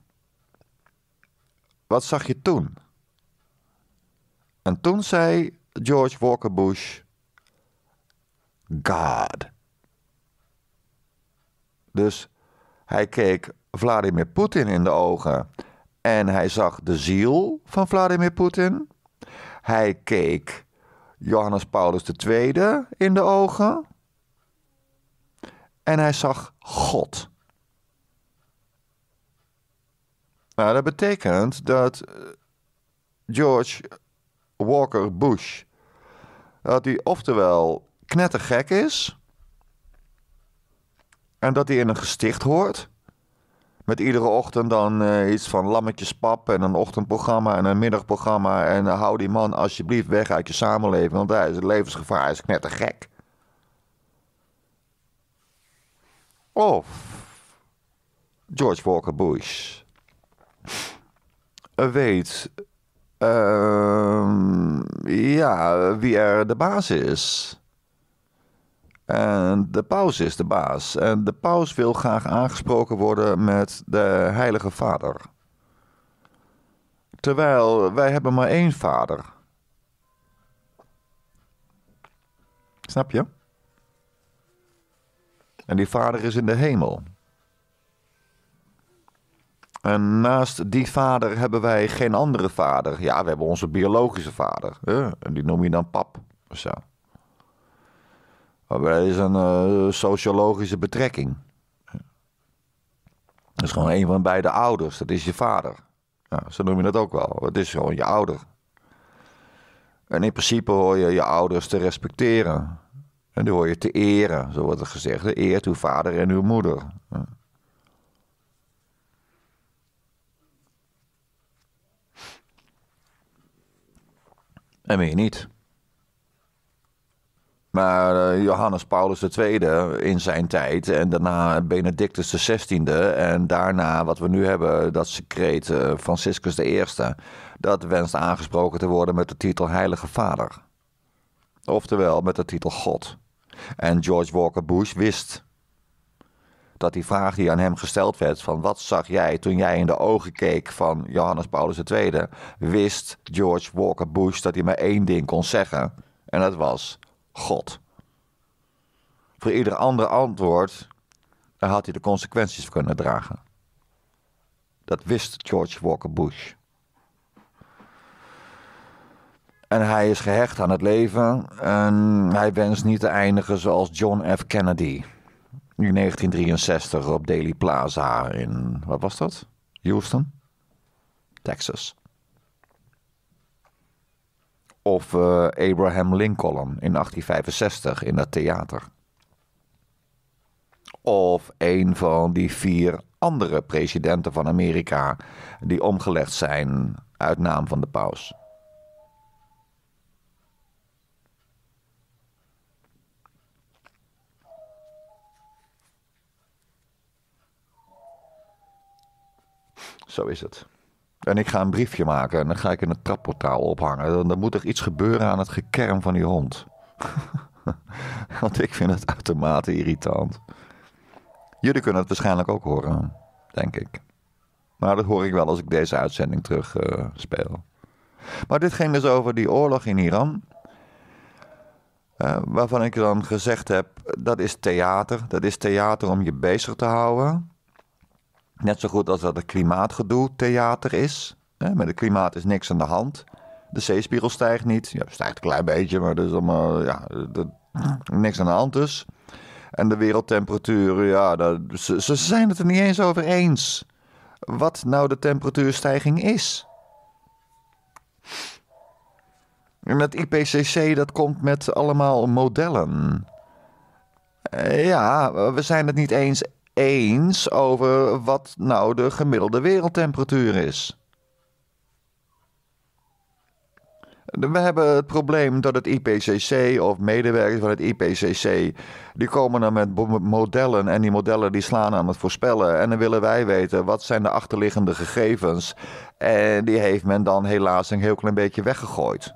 wat zag je toen? En toen zei George Walker Bush: God. Dus hij keek Vladimir Poetin in de ogen en hij zag de ziel van Vladimir Putin. Hij keek Johannes Paulus II in de ogen en hij zag God. Nou, dat betekent dat eh, George Walker Bush. Dat hij oftewel knettergek is. En dat hij in een gesticht hoort. Met iedere ochtend dan eh, iets van lammetjes pap. en een ochtendprogramma en een middagprogramma. En eh, hou die man alsjeblieft weg uit je samenleving, want hij is een levensgevaar, hij is knettergek. Of George Walker Bush weet Ehm. ja, wie er de baas is. En de paus is de baas. En de paus wil graag aangesproken worden met de Heilige Vader. Terwijl wij hebben maar één vader. Snap je? En die vader is in de hemel. En naast die vader hebben wij geen andere vader. Ja, we hebben onze biologische vader. Hè? En die noem je dan pap. zo. Maar dat is een eh, sociologische betrekking. Dat is gewoon een van beide ouders. Dat is je vader. Ja, zo noem je dat ook wel. Het is gewoon je ouder. En in principe hoor je je ouders te respecteren. En die hoor je te eren, zo wordt er gezegd. Eert uw vader en uw moeder. Ja. en meer niet. Maar eh, Johannes Paulus II in zijn tijd en daarna Benedictus XVI en daarna wat we nu hebben, dat secreet eh, Franciscus I, dat wenst aangesproken te worden met de titel Heilige Vader. Oftewel met de titel God. En George Walker Bush wist dat die vraag die aan hem gesteld werd: van wat zag jij toen jij in de ogen keek van Johannes Paulus II? Wist George Walker Bush dat hij maar één ding kon zeggen? En dat was God. Voor ieder ander antwoord had hij de consequenties kunnen dragen. Dat wist George Walker Bush. En hij is gehecht aan het leven en hij wenst niet te eindigen zoals John F. Kennedy. In 1963 op Daily Plaza in, wat was dat? Houston? Texas. Of eh, Abraham Lincoln in 1865 in dat theater. Of een van die vier andere presidenten van Amerika die omgelegd zijn uit naam van de paus. Zo is het. En ik ga een briefje maken en dan ga ik in het trapportaal ophangen. Dan, moet er iets gebeuren aan het gekerm van die hond. Want ik vind het uitermate irritant. Jullie kunnen het waarschijnlijk ook horen, denk ik. Maar dat hoor ik wel als ik deze uitzending terug eh, speel. Maar dit ging dus over die oorlog in Iran. Eh, waarvan ik dan gezegd heb: dat is theater. Dat is theater om je bezig te houden. Net zo goed als dat het klimaatgedoe theater is. Met het klimaat is niks aan de hand. De zeespiegel stijgt niet. Ja, stijgt een klein beetje, maar dat is allemaal ja, dat, niks aan de hand dus. En de wereldtemperatuur, ja, ze, zijn het er niet eens over eens. Wat nou de temperatuurstijging is. En het IPCC, dat komt met allemaal modellen. Eh, ja, we zijn het niet eens eens over wat nou de gemiddelde wereldtemperatuur is. We hebben het probleem dat het IPCC of medewerkers van het IPCC, die komen dan met modellen en die modellen die slaan aan het voorspellen. En dan willen wij weten wat zijn de achterliggende gegevens. En die heeft men dan helaas een heel klein beetje weggegooid.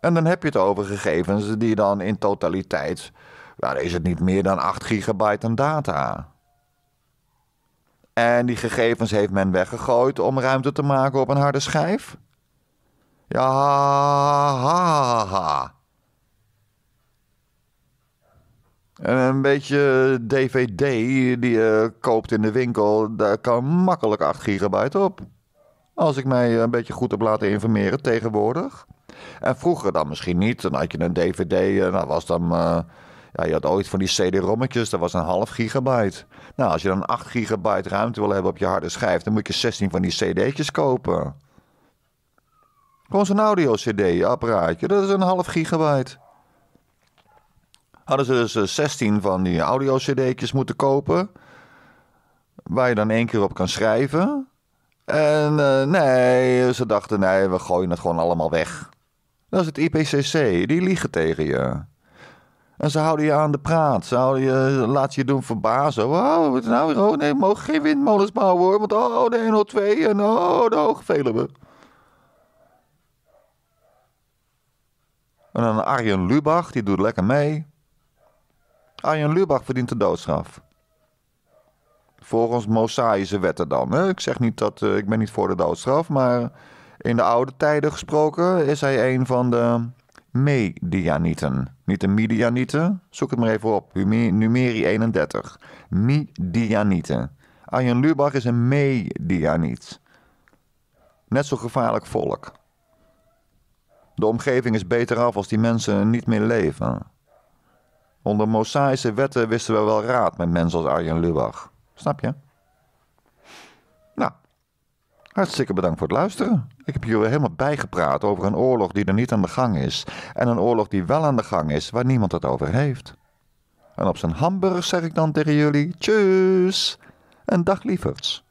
En dan heb je het over gegevens die dan in totaliteit dan is het niet meer dan 8 gigabyte aan data. En die gegevens heeft men weggegooid om ruimte te maken op een harde schijf? Ja, ha, ha, ha. Een beetje DVD die je koopt in de winkel, daar kan makkelijk 8 gigabyte op. Als ik mij een beetje goed heb laten informeren tegenwoordig. En vroeger dan misschien niet. Dan had je een DVD, Nou dat was dan. Eh, ja, je had ooit van die CD-rommetjes, dat was een half gigabyte. Nou, als je dan 8 gigabyte ruimte wil hebben op je harde schijf, dan moet je 16 van die CD'tjes kopen. Gewoon zo'n audio-CD-apparaatje, dat is een half gigabyte. Hadden ze dus 16 eh, van die audio-CD'tjes moeten kopen, waar je dan één keer op kan schrijven. En eh, nee, ze dachten, nee, we gooien het gewoon allemaal weg. Dat is het IPCC, die liegen tegen je. En ze houden je aan de praat. Ze houden je, laat je doen verbazen. Wauw, nou Oh nee, mogen geen windmolens bouwen hoor. Want oh, de 102 en oh, de hoogvelen En dan Arjen Lubach, die doet lekker mee. Arjen Lubach verdient de doodstraf. Volgens Mosaïsche wetten dan. Hè? Ik zeg niet dat eh, ik ben niet voor de doodstraf, maar in de oude tijden gesproken is hij een van de Medianieten. Niet de Midianieten, zoek het maar even op. Numeri 31. Midianieten. Arjen Lubach is een Medianiet. Net zo gevaarlijk volk. De omgeving is beter af als die mensen niet meer leven. Onder Mosaïsche wetten wisten we wel raad met mensen als Arjen Lubach. Snap je? Hartstikke bedankt voor het luisteren. Ik heb jullie helemaal bijgepraat over een oorlog die er niet aan de gang is. En een oorlog die wel aan de gang is, waar niemand het over heeft. En op zijn Hamburg zeg ik dan tegen jullie: tjus! En dag lieverds.